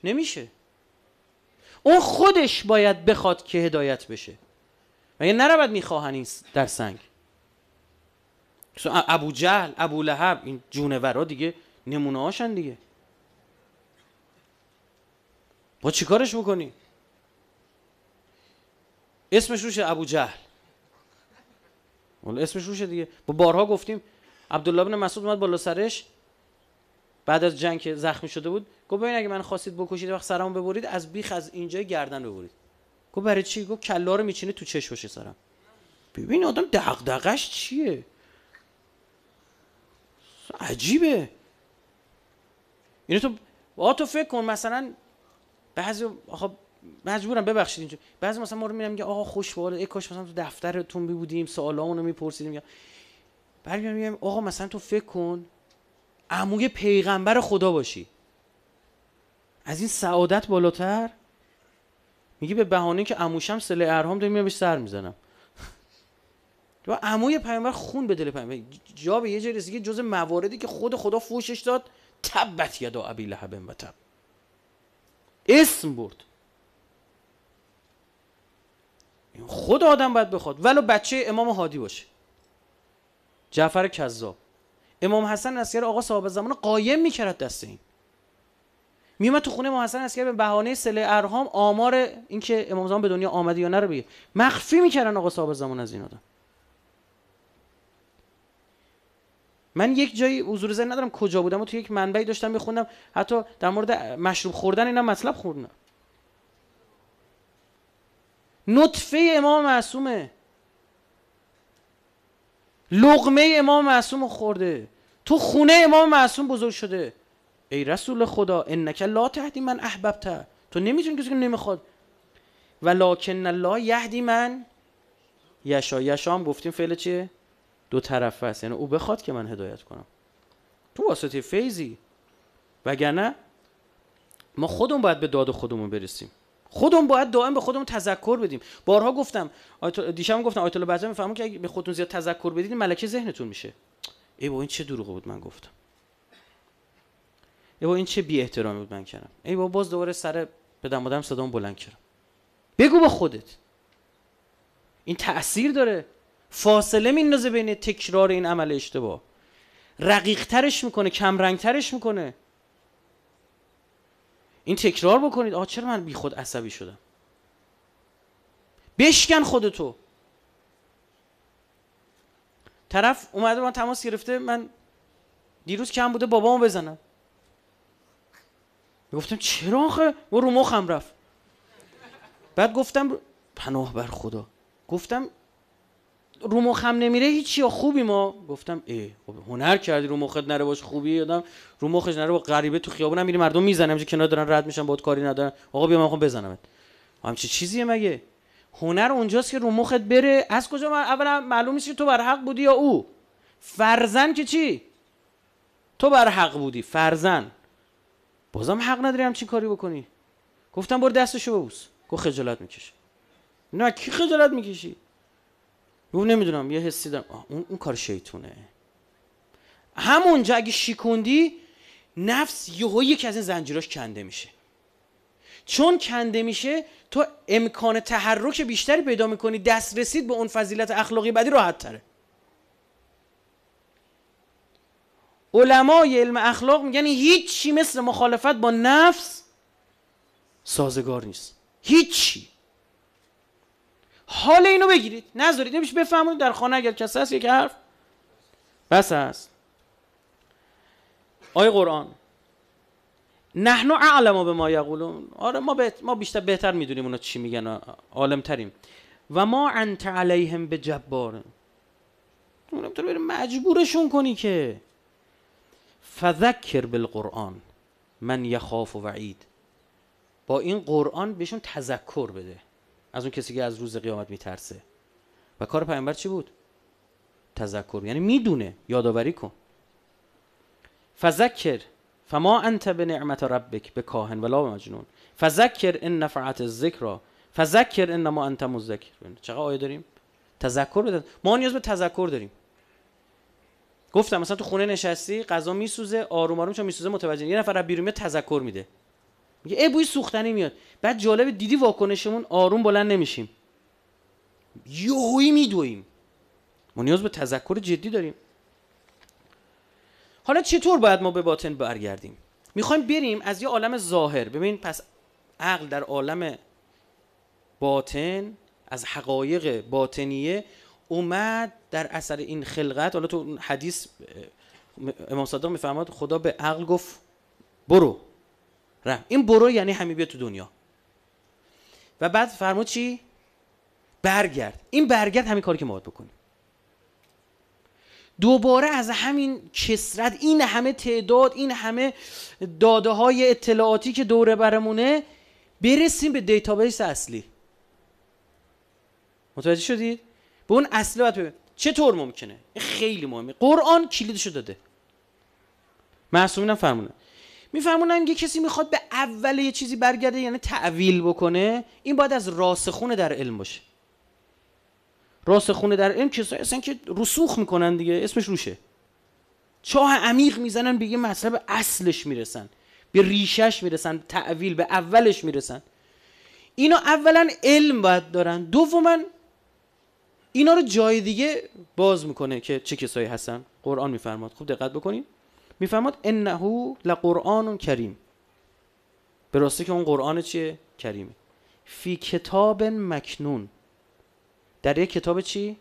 نمیشه اون خودش باید بخواد که هدایت بشه و یه نرود میخواهن این در سنگ ابو جهل ابو لحب این جونورا دیگه نمونه هاشن دیگه با چیکارش میکنی؟ اسمش روشه ابو جهل اسمش روشه دیگه با بارها گفتیم عبدالله بن مسعود اومد بالا سرش بعد از جنگ زخمی شده بود گفت ببین اگه من خواستید بکشید وقت سرمو ببرید از بیخ از اینجا گردن ببرید گفت برای چی گفت کلا رو میچینه تو بشه سرم ببین آدم دغدغش چیه عجیبه اینو تو با تو فکر کن مثلا بعضی آقا مجبورم ببخشید اینجا بعضی مثلا ما رو میرم میگه آقا خوش یک ای مثلا تو دفترتون می بودیم سوالامونو میپرسیدیم میگم بعد میگم آقا مثلا تو فکر کن عموی پیغمبر خدا باشی از این سعادت بالاتر میگه به بهانه که عموشم سله ارهام داریم بهش سر میزنم و عموی پیامبر خون به دل پیامبر جا به یه جای رسید که جز مواردی که خود خدا فوشش داد تبت یدا ابی لهب و تب اسم برد خود آدم باید بخواد ولو بچه امام هادی باشه جعفر کذاب امام حسن نسیر آقا صاحب زمان قایم میکرد دست این میومد تو خونه ما حسن اسکر به بهانه سله ارهام آمار اینکه امام زمان به دنیا آمده یا نه رو مخفی میکردن آقا صاحب زمان از این آدم من یک جایی حضور ذهن ندارم کجا بودم و تو یک منبعی داشتم میخوندم حتی در مورد مشروب خوردن اینا مطلب خوردنم نطفه امام معصومه لغمه امام معصوم خورده تو خونه امام معصوم بزرگ شده ای رسول خدا انک لا تهدی من احببت تو نمیتونی کسی که نمیخواد ولکن الله یهدی من یشا یشا هم گفتیم فعل چیه دو طرف است یعنی او بخواد که من هدایت کنم تو واسطه فیزی وگرنه ما خودمون باید به داد خودمون برسیم خودمون باید دائم به خودمون تذکر بدیم بارها گفتم دیشب گفتم آیت الله بعضی میفهمون که اگه به خودتون زیاد تذکر بدید ملکه ذهنتون میشه ای با این چه دروغه بود من گفتم بابا این چه بی احترامی بود من کردم ای بابا باز دوباره سر پدرم مادرم صدام بلند کردم بگو با خودت این تاثیر داره فاصله میندازه بین تکرار این عمل اشتباه رقیقترش میکنه کمرنگترش میکنه این تکرار بکنید آه چرا من بی خود عصبی شدم بشکن خودتو طرف اومده من تماس گرفته من دیروز کم بوده بابامو بزنم گفتم چرا آخه و رو مخم رفت بعد گفتم پناه بر خدا گفتم رو مخم نمیره هیچی یا خوبی ما گفتم ای خب هنر کردی رو مخت نره باش خوبی یادم رو مخش نره با غریبه تو خیابون میری مردم میزنم که کنار دارن رد میشن باد کاری ندارن آقا بیا من میخوام بزنمت همچی چیزیه مگه هنر اونجاست که رو مخت بره از کجا من اولا معلوم نیست تو بر حق بودی یا او فرزن که چی تو بر حق بودی فرزن بازم حق نداری همچین کاری بکنی گفتم برو دستشو ببوس گفت خجالت میکشه نه کی خجالت میکشی گفت نمیدونم یه حسی دارم اون, اون کار شیطونه همونجا اگه شیکوندی نفس یهو یکی از این زنجیراش کنده میشه چون کنده میشه تو امکان تحرک بیشتری پیدا میکنی رسید به اون فضیلت اخلاقی بعدی راحت تره علمای علم اخلاق میگن هیچی مثل مخالفت با نفس سازگار نیست هیچی حال اینو بگیرید نذارید نمیشه بفهمونید در خانه اگر کسی هست یک حرف بس است آی قرآن نحنو اعلم به ما یقولون آره ما, ما بیشتر بهتر میدونیم اونا چی میگن عالم تریم و ما انت علیهم به جبار مجبورشون کنی که فذکر بالقرآن من یخاف و وعید با این قرآن بهشون تذکر بده از اون کسی که از روز قیامت میترسه و کار پیامبر چی بود تذکر یعنی میدونه یادآوری کن فذکر فما انت به نعمت ربک به کاهن ولا به مجنون فذکر ان نفعت الذکر فذکر انما انت مذکر چقدر آیه داریم تذکر بده ما نیاز به تذکر داریم گفتم مثلا تو خونه نشستی غذا میسوزه آروم آروم چون میسوزه متوجه یه نفر از بیرون میاد تذکر میده میگه ای بوی سوختنی میاد بعد جالب دیدی واکنشمون آروم بلند نمیشیم یهویی میدویم ما نیاز به تذکر جدی داریم حالا چطور باید ما به باطن برگردیم میخوایم بریم از یه عالم ظاهر ببین پس عقل در عالم باطن از حقایق باطنیه اومد در اثر این خلقت حالا تو حدیث امام صادق میفرماد خدا به عقل گفت برو رم این برو یعنی همین بیا تو دنیا و بعد فرمود چی برگرد این برگرد همین کاری که ما باید بکنیم دوباره از همین کسرت این همه تعداد این همه داده های اطلاعاتی که دوره برمونه برسیم به دیتابیس اصلی متوجه شدید به اون اصله باید ببین چطور ممکنه خیلی مهمه قرآن کلیدشو داده معصومینم فرمونه میفرمونن یه کسی میخواد به اول یه چیزی برگرده یعنی تعویل بکنه این باید از راسخونه در علم باشه راسخونه در علم کسایی هستن که رسوخ میکنن دیگه اسمش روشه چاه عمیق میزنن به یه مطلب اصلش میرسن به ریشش میرسن تعویل به اولش میرسن اینا اولا علم باید دارن دوما اینا رو جای دیگه باز میکنه که چه کسایی هستن قرآن میفرماد خوب دقت بکنید میفرماد انه لقرآن کریم به راستی که اون قرآن چیه کریمه فی کتاب مکنون در یک کتاب چی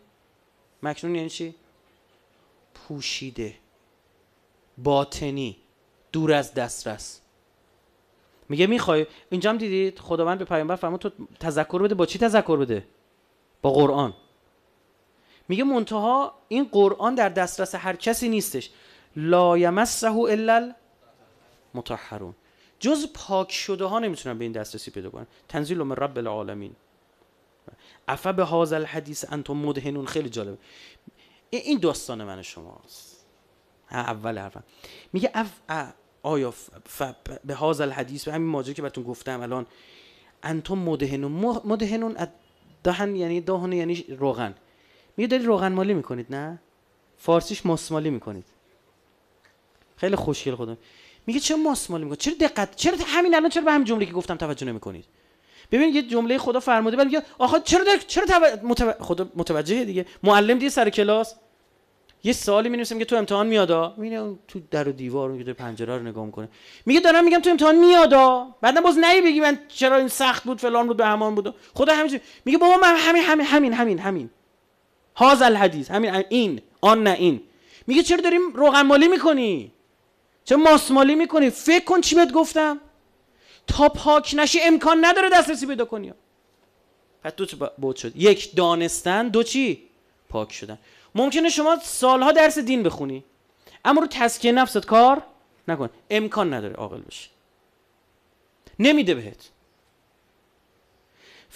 مکنون یعنی چی پوشیده باطنی دور از دسترس میگه میخوای اینجا هم دیدید خداوند به پیامبر فرمود تو تذکر بده با چی تذکر بده با قرآن میگه منتها این قرآن در دسترس هر کسی نیستش لا یمسه الا المطهرون جز پاک شده ها نمیتونن به این دسترسی پیدا کنن تنزیل من رب العالمین اف به هاذ الحدیث انتم مدهنون خیلی جالبه این داستان من شماست اول حرفم میگه اف آیا به هاذ الحدیث به همین ماجرا که بهتون گفتم الان انتم مدهنون مدهنون دهن یعنی دهن یعنی روغن میگه دارید روغن مالی میکنید نه فارسیش ماسمالی میکنید خیلی خوشگل خدا. میگه چرا ماسمالی میکنید چرا دقت چرا همین الان چرا به همین جمله که گفتم توجه نمیکنید ببین یه جمله خدا فرموده بعد میگه آخه چرا در... چرا توجه... متوجه... خدا متوجه دیگه معلم دیگه سر کلاس یه سوالی می‌نویسه میگه تو امتحان میادا میینه تو در و دیوار میگه پنجره رو نگاه میکنه میگه دارم میگم تو امتحان میادا بعدا باز نهی بگی من چرا این سخت بود فلان بود به همان بود خدا همینجوری میگه بابا من همین همین همین همین همین هاز الحدیث همین این آن نه این میگه چرا داریم روغن مالی میکنی چرا ماس مالی میکنی فکر کن چی بهت گفتم تا پاک نشی امکان نداره دسترسی پیدا کنی پس دو بود شد یک دانستن دو چی پاک شدن ممکنه شما سالها درس دین بخونی اما رو تسکیه نفست کار نکن امکان نداره عاقل بشی نمیده بهت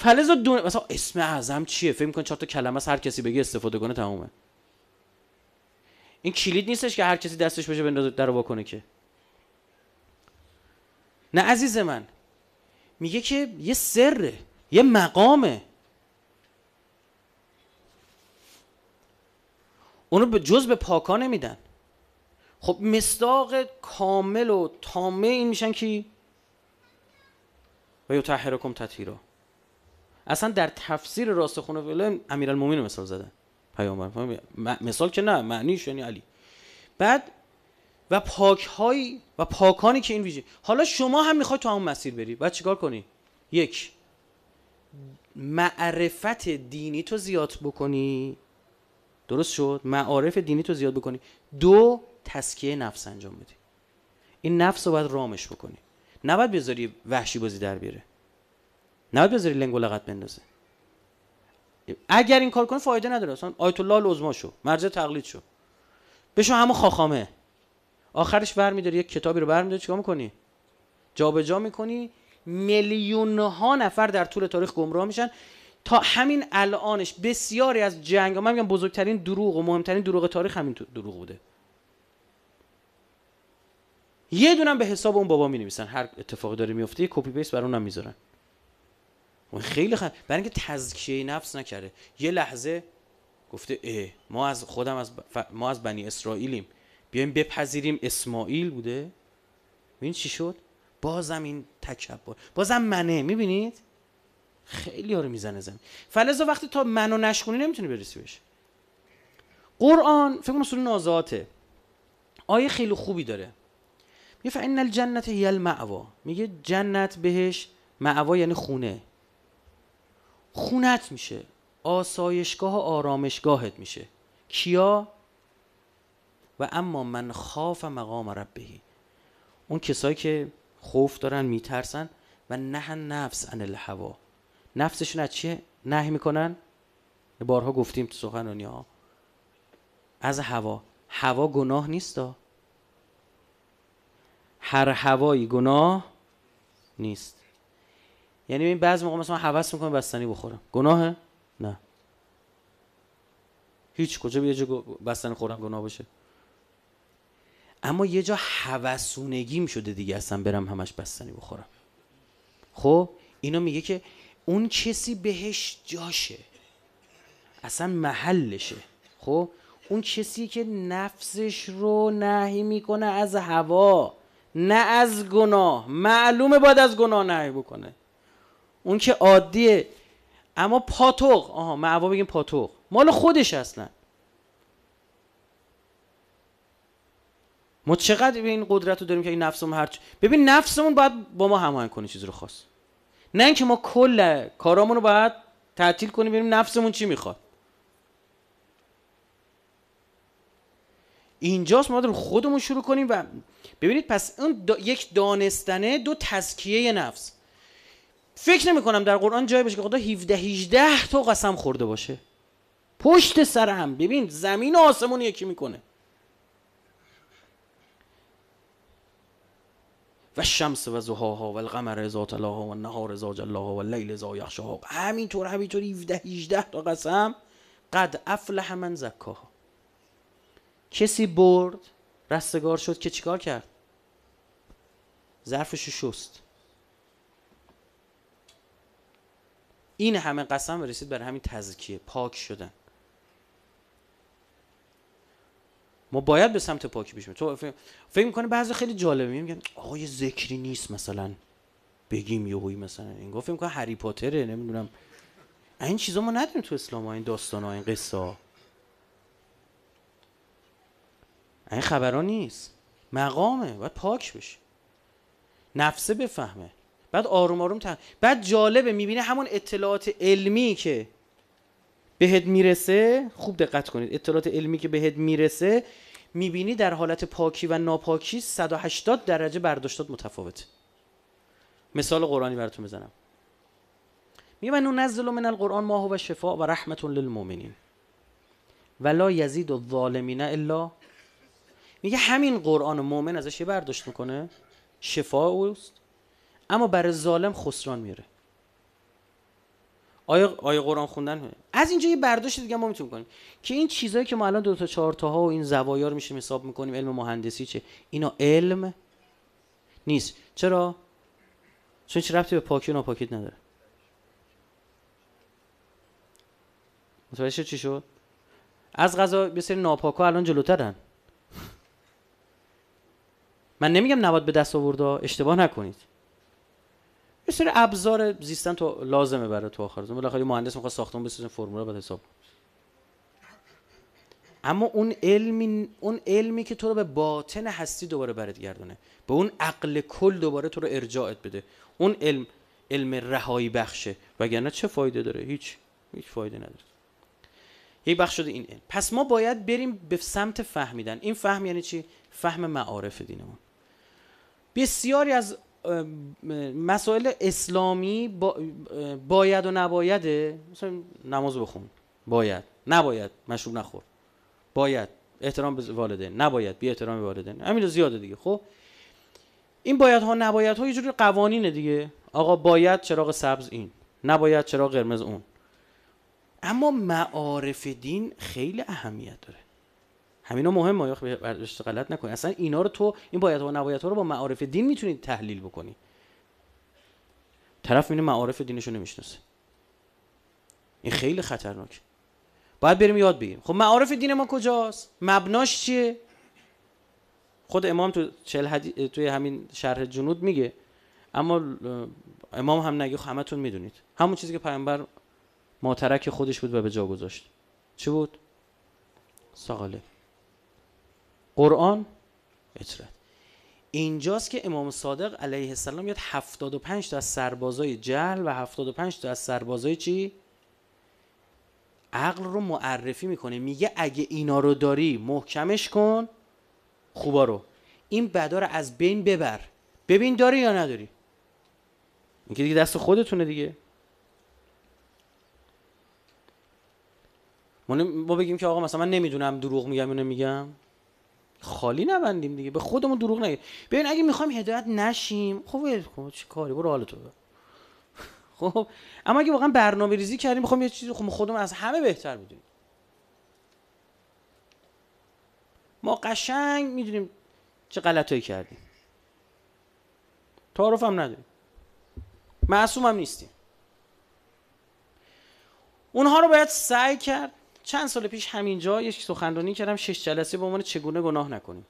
فلز رو دونه مثلا اسم اعظم چیه فکر می‌کنی چهار تا کلمه از هر کسی بگی استفاده کنه تمومه این کلید نیستش که هر کسی دستش بشه بندازه در رو واکنه که نه عزیز من میگه که یه سره یه مقامه اونو به جز به پاکا نمیدن خب مصداق کامل و تامه این میشن کی و تحرکم تطهیرا اصلا در تفسیر امیر فعل امیرالمومنین مثال زدن پیامبر مثال که نه معنیش یعنی علی بعد و پاک و پاکانی که این ویژه حالا شما هم میخوای تو همون مسیر بری بعد چیکار کنی یک معرفت دینی تو زیاد بکنی درست شد معارف دینی تو زیاد بکنی دو تسکیه نفس انجام بدی این نفس رو باید رامش بکنی نباید بذاری وحشی بازی در بیاره نباید بذاری لنگ و لغت بندازه اگر این کار کنه فایده نداره اصلا آیت الله لزما شو مرجع تقلید شو بشو همون خاخامه آخرش برمیداری یک کتابی رو برمیداری چیکار میکنی جابجا جا میکنی میلیون ها نفر در طول تاریخ گمراه میشن تا همین الانش بسیاری از جنگ من میگم بزرگترین دروغ و مهمترین دروغ تاریخ همین دروغ بوده یه دونم به حساب اون بابا می هر اتفاقی داره میفته کپی پیست بر اونم میذارن خیلی خ... برای اینکه تزکیه نفس نکرده یه لحظه گفته اه ما از خودم از ما از بنی اسرائیلیم بیایم بپذیریم اسماعیل بوده ببین چی شد بازم این تکبر بازم منه میبینید خیلی ها رو میزنه زمین فلزا وقتی تا منو نشخونی نمیتونی برسی بهش قرآن فکر کنم سوره نازعاته آیه خیلی خوبی داره میگه فعن الجنت هی المعوا میگه جنت بهش معوا یعنی خونه خونت میشه آسایشگاه و آرامشگاهت میشه کیا و اما من خاف مقام بهی اون کسایی که خوف دارن میترسن و نه نفس عن الهوا نفسشون از چیه نهی میکنن بارها گفتیم تو و ها از هوا هوا گناه نیست. هر هوایی گناه نیست یعنی این بعضی موقع مثلا حواس میکنم بستنی بخورم گناهه نه هیچ کجا یه جو بستنی خورم گناه باشه اما یه جا حوسونگیم شده دیگه اصلا برم همش بستنی بخورم خب اینا میگه که اون کسی بهش جاشه اصلا محلشه خب اون کسی که نفسش رو نهی میکنه از هوا نه از گناه معلومه باید از گناه نهی بکنه اون که عادیه اما پاتوق آها معوا بگیم پاتوق مال خودش اصلا ما چقدر به این قدرت رو داریم که این نفسمون هر ببین نفسمون باید با ما هماهنگ کنه چیز رو خواست نه اینکه ما کل کارامون رو باید تعطیل کنیم ببینیم نفسمون چی میخواد اینجاست ما رو خودمون شروع کنیم و ببینید پس اون یک دانستنه دو تزکیه نفس فکر نمی کنم در قرآن جایی باشه که خدا 17 18 تا قسم خورده باشه پشت سر هم ببین زمین و آسمون یکی میکنه و شمس و زهاها و القمر ازا تلاها و نهار ازا جلاها و لیل ازا یخشاها همینطور همینطور 17 18 تا قسم قد افلح من زکاها کسی برد رستگار شد که چیکار کرد ظرفش شست این همه قسم رسید بر همین تزکیه پاک شدن ما باید به سمت پاکی بشیم تو فکر میکنه بعضی خیلی جالبه میگن آقا یه ذکری نیست مثلا بگیم یهویی مثلا این گفت میکنه هری پاتره نمیدونم این چیزا ما نداریم تو اسلام این داستان ها این قصه ها این خبران نیست مقامه باید پاک بشه نفسه بفهمه بعد آروم آروم تن... بعد جالبه میبینه همون اطلاعات علمی که بهت میرسه خوب دقت کنید اطلاعات علمی که بهت میرسه میبینی در حالت پاکی و ناپاکی 180 درجه برداشتات متفاوت مثال قرآنی براتون بزنم میگه من نزل من القرآن ما هو شفاء و رحمت للمؤمنین ولا یزید الظالمین الا میگه همین قرآن مؤمن ازش یه برداشت میکنه شفا اوست اما برای ظالم خسران میاره آیا آیا قرآن خوندن از اینجا یه برداشت دیگه ما میتونیم کنیم که این چیزهایی که ما الان دو تا چهار ها و این زوایا رو میشیم حساب میکنیم علم مهندسی چه اینا علم نیست چرا چون چه ربطی به پاکی و ناپاکی نداره متوجه چی شد از غذا یه سری ناپاکا الان جلوترن [LAUGHS] من نمیگم نباید به دست آورده اشتباه نکنید یه سری ابزار زیستن تو لازمه برای تو آخر بالاخره مهندس میخواد ساختمون بسازه فرمولا بعد حساب اما اون علمی اون علمی که تو رو به باطن هستی دوباره برات گردونه به اون عقل کل دوباره تو رو ارجاعت بده اون علم علم رهایی بخشه وگرنه چه فایده داره هیچ هیچ فایده نداره یک بخش شده این علم پس ما باید بریم به سمت فهمیدن این فهم یعنی چی فهم معارف دینمون بسیاری از مسائل اسلامی باید و نبایده مثلا نماز بخون باید نباید مشروب نخور باید احترام به والدین نباید بی احترام به والدین همین زیاده دیگه خب این باید ها نباید ها یه جوری قوانینه دیگه آقا باید چراغ سبز این نباید چراغ قرمز اون اما معارف دین خیلی اهمیت داره همینا مهمه یا برداشت غلط نکنی اصلا اینا رو تو این باید و ها رو با معارف دین میتونید تحلیل بکنی طرف اینو معارف دینش رو این خیلی خطرناک باید بریم یاد بگیریم خب معارف دین ما کجاست مبناش چیه خود امام تو چل حدی... توی همین شرح جنود میگه اما امام هم نگه همتون میدونید همون چیزی که پیامبر ماترک خودش بود و به جا گذاشت چی بود ساقاله قرآن اجرت اینجاست که امام صادق علیه السلام یاد 75 تا از سربازای جهل و 75 تا از سربازای چی عقل رو معرفی میکنه میگه اگه اینا رو داری محکمش کن خوبا رو این بدا رو از بین ببر ببین داری یا نداری این که دیگه دست خودتونه دیگه ما بگیم که آقا مثلا من نمیدونم دروغ میگم یا نمیگم خالی نبندیم دیگه به خودمون دروغ نگیم ببین اگه میخوایم هدایت نشیم خب چه چی کاری برو حال [LAUGHS] خب اما اگه واقعا برنامه ریزی کردیم میخوام یه چیزی خب خودمون از همه بهتر میدونیم ما قشنگ میدونیم چه هایی کردیم تعارف هم نداریم معصوم هم نیستیم اونها رو باید سعی کرد چند سال پیش همینجا یک سخنرانی کردم شش جلسه به عنوان چگونه گناه نکنیم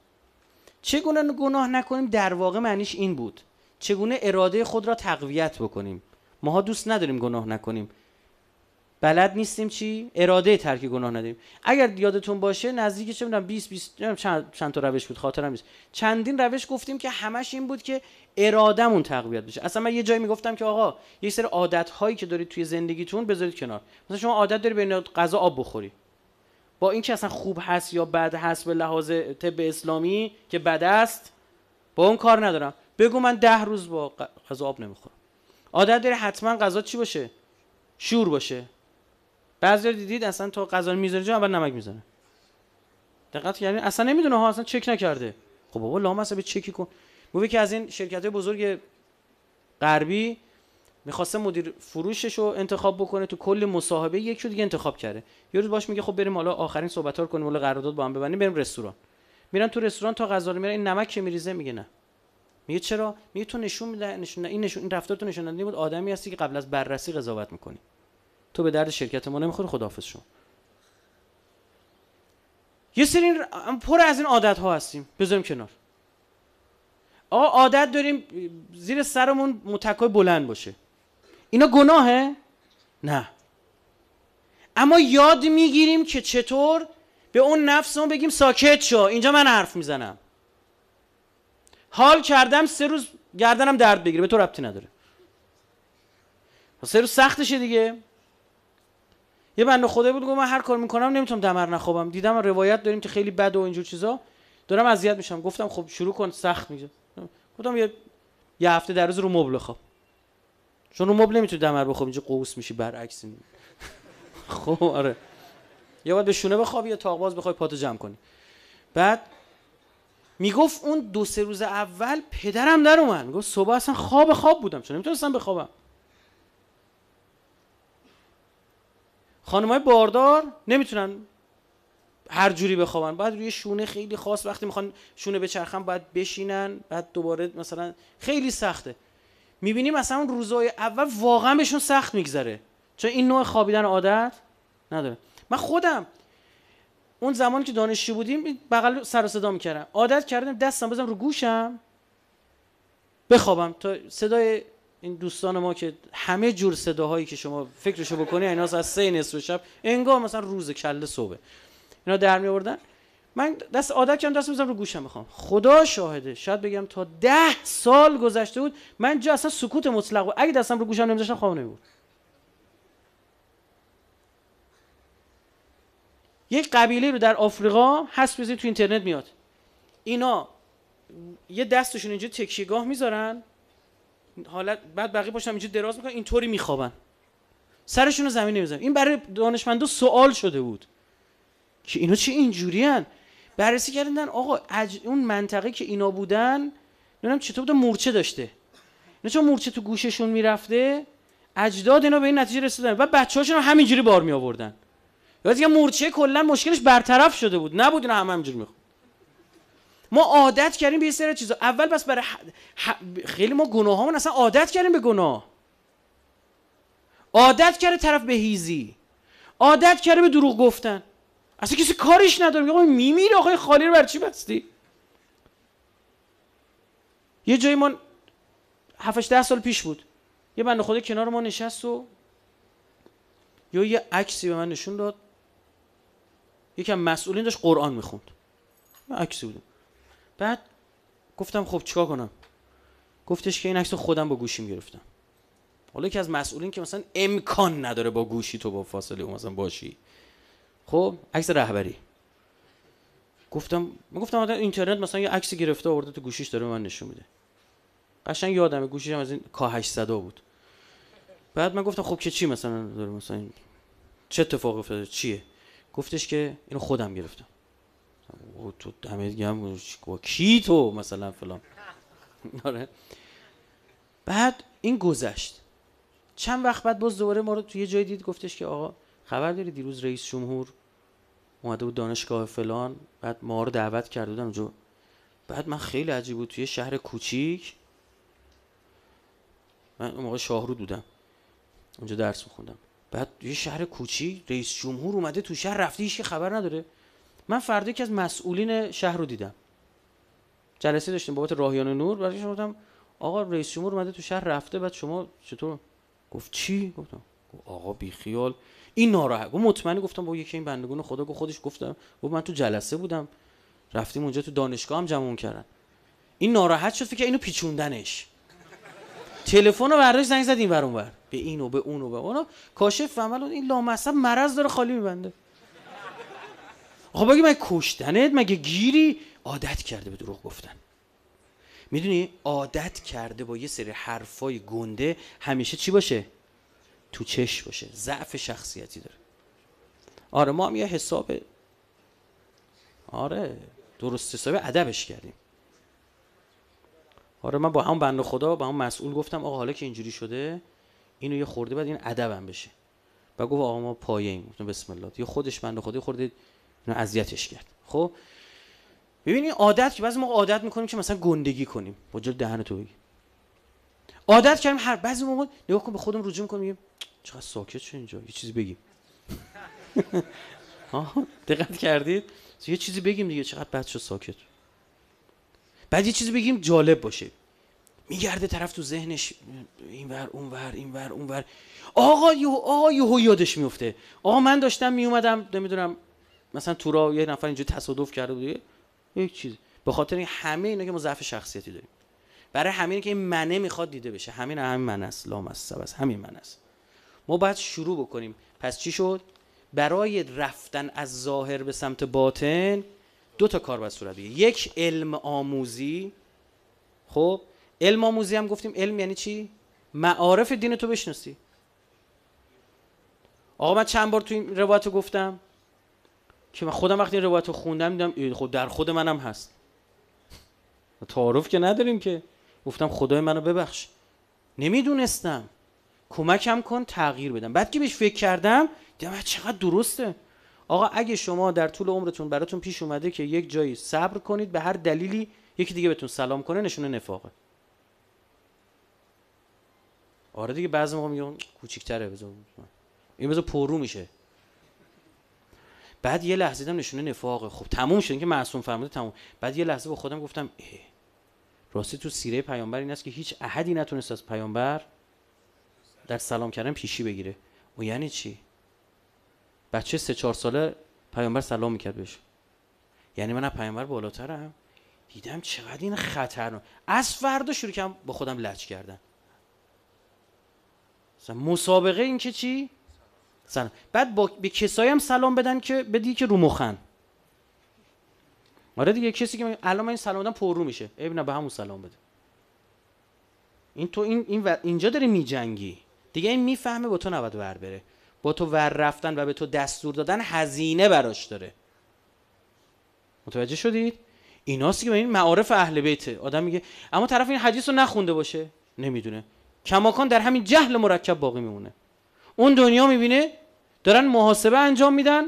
چگونه گناه نکنیم در واقع معنیش این بود چگونه اراده خود را تقویت بکنیم ماها دوست نداریم گناه نکنیم بلد نیستیم چی اراده ترک گناه نداریم اگر یادتون باشه نزدیک چه میدونم 20 20 چند, چند تا روش بود خاطرم نیست چندین روش گفتیم که همش این بود که ارادهمون تقویت بشه اصلا من یه جایی میگفتم که آقا یه سری عادت هایی که دارید توی زندگیتون بذارید کنار مثلا شما عادت دارید به غذا آب بخوری با اینکه اصلا خوب هست یا بد هست به لحاظ طب اسلامی که بد است با اون کار ندارم بگو من ده روز با غذا آب نمیخورم عادت داری حتما غذا چی باشه شور باشه بعضی دیدید اصلا تو غذا میذاره جا اول نمک میزنه دقت یعنی اصلا نمیدونه ها اصلا چک نکرده خب بابا لامصب به چکی کن گویا که از این شرکت های بزرگ غربی میخواسته مدیر فروشش رو انتخاب بکنه تو کل مصاحبه یک دیگه انتخاب کرده یه روز باش میگه خب بریم حالا آخرین صحبت ها رو کنیم ولی قرارداد با هم ببندیم بریم رستوران میرن تو رستوران تا غذا رو میرن این نمک که میریزه میگه نه میگه چرا میگه تو نشون میده نشون این نشون این رفتار تو نشون بود آدمی هستی که قبل از بررسی قضاوت میکنی تو به درد شرکت ما نمیخوری خداحافظ شما یه سری پر از این عادت ها هستیم بذاریم کنار آقا عادت داریم زیر سرمون متکای بلند باشه اینا گناهه؟ نه اما یاد میگیریم که چطور به اون نفسمون بگیم ساکت شو اینجا من حرف میزنم حال کردم سه روز گردنم درد بگیره به تو ربطی نداره سه روز سختشه دیگه یه بنده خدا بود گفت من هر کار میکنم نمیتونم دمر نخوابم دیدم روایت داریم که خیلی بد و اینجور چیزا دارم اذیت میشم گفتم خب شروع کن سخت میگه گفتم یه یه هفته در روز رو مبل خواب چون رو مبل نمیتونی دمر بخواب اینجا قوس میشی برعکس [LAUGHS] خب آره یا باید به شونه بخوابی یا تاق بخوای پاتو جمع کنی بعد میگفت اون دو سه روز اول پدرم در اومد گفت صبح اصلا خواب خواب بودم چون نمیتونستم بخوابم خانمای باردار نمیتونن هر جوری بخوابن بعد روی شونه خیلی خاص وقتی میخوان شونه بچرخن باید بشینن بعد دوباره مثلا خیلی سخته میبینی مثلا اون روزای اول واقعا بهشون سخت میگذره چون این نوع خوابیدن عادت نداره من خودم اون زمانی که دانشجو بودیم بغل سر و صدا میکردم عادت کردم دستم بزنم رو گوشم بخوابم تا صدای این دوستان ما که همه جور صداهایی که شما فکرشو بکنی اینا از سه نصف شب انگار مثلا روز کله صبح اینا در می آوردن من دست عادت کردم دست میزنم رو گوشم میخوام خدا شاهده شاید بگم تا ده سال گذشته بود من جا اصلا سکوت مطلق بود اگه دستم رو گوشم نمیذاشتم خواب بود. یک قبیله رو در آفریقا هست بزنید تو اینترنت میاد اینا یه دستشون اینجا تکیگاه میذارن حالت بعد بقیه باشم اینجا دراز میکنن اینطوری میخوابن سرشون رو زمین نمیزن این برای دانشمندا سوال شده بود که اینا چه اینجوریان بررسی کردن آقا اون منطقه که اینا بودن نمیدونم چطور بوده مورچه داشته اینا چون مورچه تو گوششون میرفته اجداد اینا به این نتیجه رسیدن و بچه‌هاشون هم همینجوری بار می آوردن یعنی مورچه کلا مشکلش برطرف شده بود نبود اینا هم همینجوری ما عادت کردیم به یه سری چیزا اول بس برای خیلی ما گناهامون اصلا عادت کردیم به گناه عادت کرده طرف به هیزی عادت کرده به دروغ گفتن اصلا کسی کارش نداره میگه میمیره آقای خالی رو بر چی بستی یه جایی من 7 ده سال پیش بود یه بنده خدا کنار ما نشست و یا یه عکسی به من نشون داد یکم مسئولین داشت قرآن میخوند من عکسی بودم بعد گفتم خب چیکار کنم گفتش که این عکس خودم با گوشیم گرفتم حالا یکی از مسئولین که مثلا امکان نداره با گوشی تو با فاصله اون مثلا باشی خب عکس رهبری گفتم من گفتم اینترنت مثلا یه عکس گرفته آورده تو گوشیش داره من نشون میده قشنگ یادمه گوشیشم از این کا 800 بود بعد من گفتم خب که چی مثلا داره مثلا چه اتفاقی افتاده چیه گفتش که اینو خودم گرفتم تو دمت گم با کی تو مثلا فلان [LAUGHS] آره. بعد این گذشت چند وقت بعد باز دوباره ما رو تو یه جای دید گفتش که آقا خبر داری دیروز رئیس جمهور اومده بود دانشگاه فلان بعد ما رو دعوت کرده بودن اونجا بعد من خیلی عجیب بود توی شهر کوچیک من اون موقع شاهرود بودم اونجا درس میخوندم بعد یه شهر کوچیک رئیس جمهور اومده تو شهر رفتی که خبر نداره من فردا که از مسئولین شهر رو دیدم جلسه داشتیم بابت راهیان نور شما گفتم آقا رئیس جمهور اومده تو شهر رفته بعد شما چطور گفت چی گفتم آقا بی خیال این ناراحت گفت مطمئنی گفتم با یکی این بندگون خدا گفت خودش گفتم گفت من تو جلسه بودم رفتیم اونجا تو دانشگاه هم جمعون کردن این ناراحت شد فکر اینو پیچوندنش تلفن رو برداشت زنگ زد این به اینو به اون و به اونو کاشف فهمل این لامصب مرض داره خالی میبنده خب اگه مگه کشتنت مگه گیری عادت کرده به دروغ گفتن میدونی عادت کرده با یه سری حرفای گنده همیشه چی باشه تو چش باشه ضعف شخصیتی داره آره ما هم یه حساب آره درست حساب ادبش کردیم آره من با هم بند خدا با هم مسئول گفتم آقا حالا که اینجوری شده اینو یه خورده بعد این ادبم بشه و گفت آقا ما پایه ایم گفتم بسم الله یه خودش بند خدا خورده اینو اذیتش کرد خب ببینید عادت که بعضی ما عادت میکنیم که مثلا گندگی کنیم با جل دهن تو عادت کردیم هر بعضی موقع نگاه کن به خودم رجوع کنیم میگیم چقدر ساکت شو اینجا یه چیزی بگیم [LAUGHS] دقت کردید یه چیزی بگیم دیگه چقدر بد شد ساکت بعد یه چیزی بگیم جالب باشه میگرده طرف تو ذهنش اینور اونور اینور اونور آقا یهو آقا یهو یادش میفته آقا من داشتم میومدم نمیدونم مثلا تو را یه نفر اینجا تصادف کرده بود یک چیز به خاطر این همه اینا که ما ضعف شخصیتی داریم برای همین که این منه میخواد دیده بشه همین همین من است لام است همین من است ما باید شروع بکنیم پس چی شد برای رفتن از ظاهر به سمت باطن دو تا کار باید صورت بگیره یک علم آموزی خب علم آموزی هم گفتیم علم یعنی چی معارف دین تو بشناسی آقا من چند بار تو این روایت گفتم که من خودم وقتی این روایت رو خوندم دیدم خب در خود منم هست تعارف که نداریم که گفتم خدای منو ببخش نمیدونستم کمکم کن تغییر بدم بعد که بهش فکر کردم دیدم چقدر درسته آقا اگه شما در طول عمرتون براتون پیش اومده که یک جایی صبر کنید به هر دلیلی یکی دیگه بهتون سلام کنه نشونه نفاقه آره دیگه بعضی موقع میگن کوچیک‌تره بزن این بزن پررو میشه بعد یه لحظه دیدم نشونه نفاقه خب تموم شد که معصوم فرموده تموم بعد یه لحظه با خودم گفتم اه. راستی تو سیره پیامبر این است که هیچ احدی نتونست از پیامبر در سلام کردن پیشی بگیره و یعنی چی بچه سه چهار ساله پیامبر سلام میکرد بهش یعنی من از پیامبر بالاترم دیدم چقدر این خطرناک از فردا شروع کردم با خودم لچ کردن مسابقه این که چی سلام بعد با... به کسایی هم سلام بدن که بدی که رو مخن آره دیگه کسی که الان من این سلام دادم پر رو میشه ای به همون سلام بده این تو این, این اینجا داری میجنگی دیگه این میفهمه با تو نباید ور بره با تو ور رفتن و به تو دستور دادن هزینه براش داره متوجه شدید ایناست که به این معارف اهل بیت. آدم میگه اما طرف این حدیث رو نخونده باشه نمیدونه کماکان در همین جهل مرکب باقی میمونه اون دنیا میبینه دارن محاسبه انجام میدن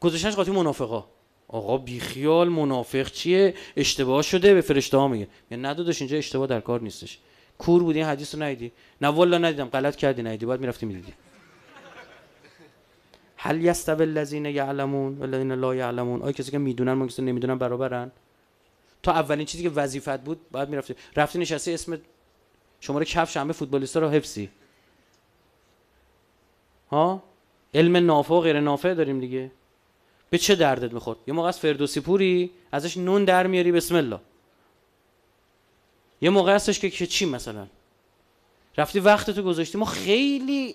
گذاشتنش قاطی منافقا آقا بیخیال منافق چیه اشتباه شده به فرشته ها میگه یعنی نداداش اینجا اشتباه در کار نیستش کور بودی این حدیث رو ندیدی نه والله ندیدم غلط کردی ندیدی باید میرفتی میدیدی هل یستوی الذین یعلمون والذین لا یعلمون آیا کسی که میدونن ما کسی نمیدونن برابرن تا اولین چیزی که وظیفت بود باید میرفتی رفتی نشستی اسم شماره کفش همه فوتبالیستا رو حفظی ها علم نافع و غیر نافع داریم دیگه به چه دردت میخورد یه موقع از فردوسی پوری ازش نون در میاری بسم الله یه موقع هستش که, که چی مثلا رفتی وقت تو گذاشتی ما خیلی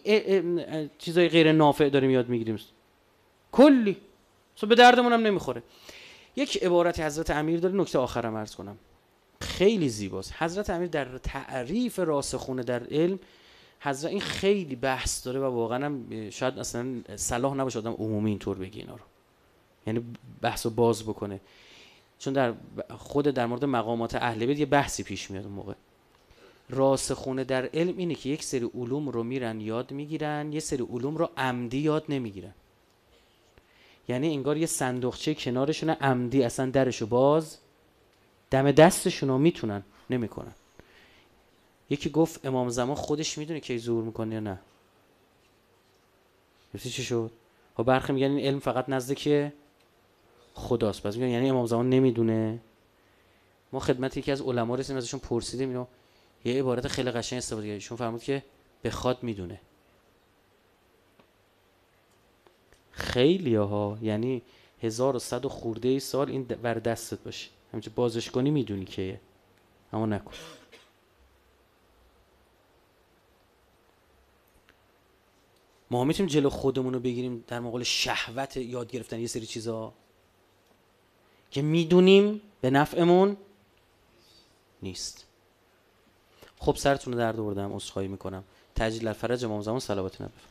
چیزای غیر نافع داریم یاد میگیریم کلی به دردمون هم نمیخوره یک عبارت حضرت امیر داره نکته آخرم عرض کنم خیلی زیباست حضرت امیر در تعریف راسخونه در علم حضرت این خیلی بحث داره و واقعا شاید اصلا صلاح نباشه آدم عمومی اینطور بگی اینا رو یعنی بحث رو باز بکنه چون در خود در مورد مقامات اهل بیت یه بحثی پیش میاد اون موقع راسخونه در علم اینه که یک سری علوم رو میرن یاد میگیرن یه سری علوم رو عمدی یاد نمیگیرن یعنی انگار یه صندوقچه کنارشون عمدی اصلا درشو باز دم دستشون رو میتونن نمیکنن یکی گفت امام زمان خودش میدونه کی ظهور میکنه یا نه گفتی چی شد و خب برخی میگن این علم فقط نزد که خداست پس میگن یعنی امام زمان نمیدونه ما خدمت یکی از علما رسیدیم ازشون پرسیدیم اینو یه عبارت خیلی قشنگ استفاده کرد ایشون فرمود که بخواد میدونه خیلی ها یعنی 1100 خورده ای سال این بر دستت باشه همینجا بازش کنی میدونی که اما نکن ما میتونیم جلو خودمون رو بگیریم در مقابل شهوت یاد گرفتن یه سری چیزا که میدونیم به نفعمون نیست خب سرتون رو درد آوردم عذرخواهی میکنم تجلیل الفرج امام زمان صلوات نبفر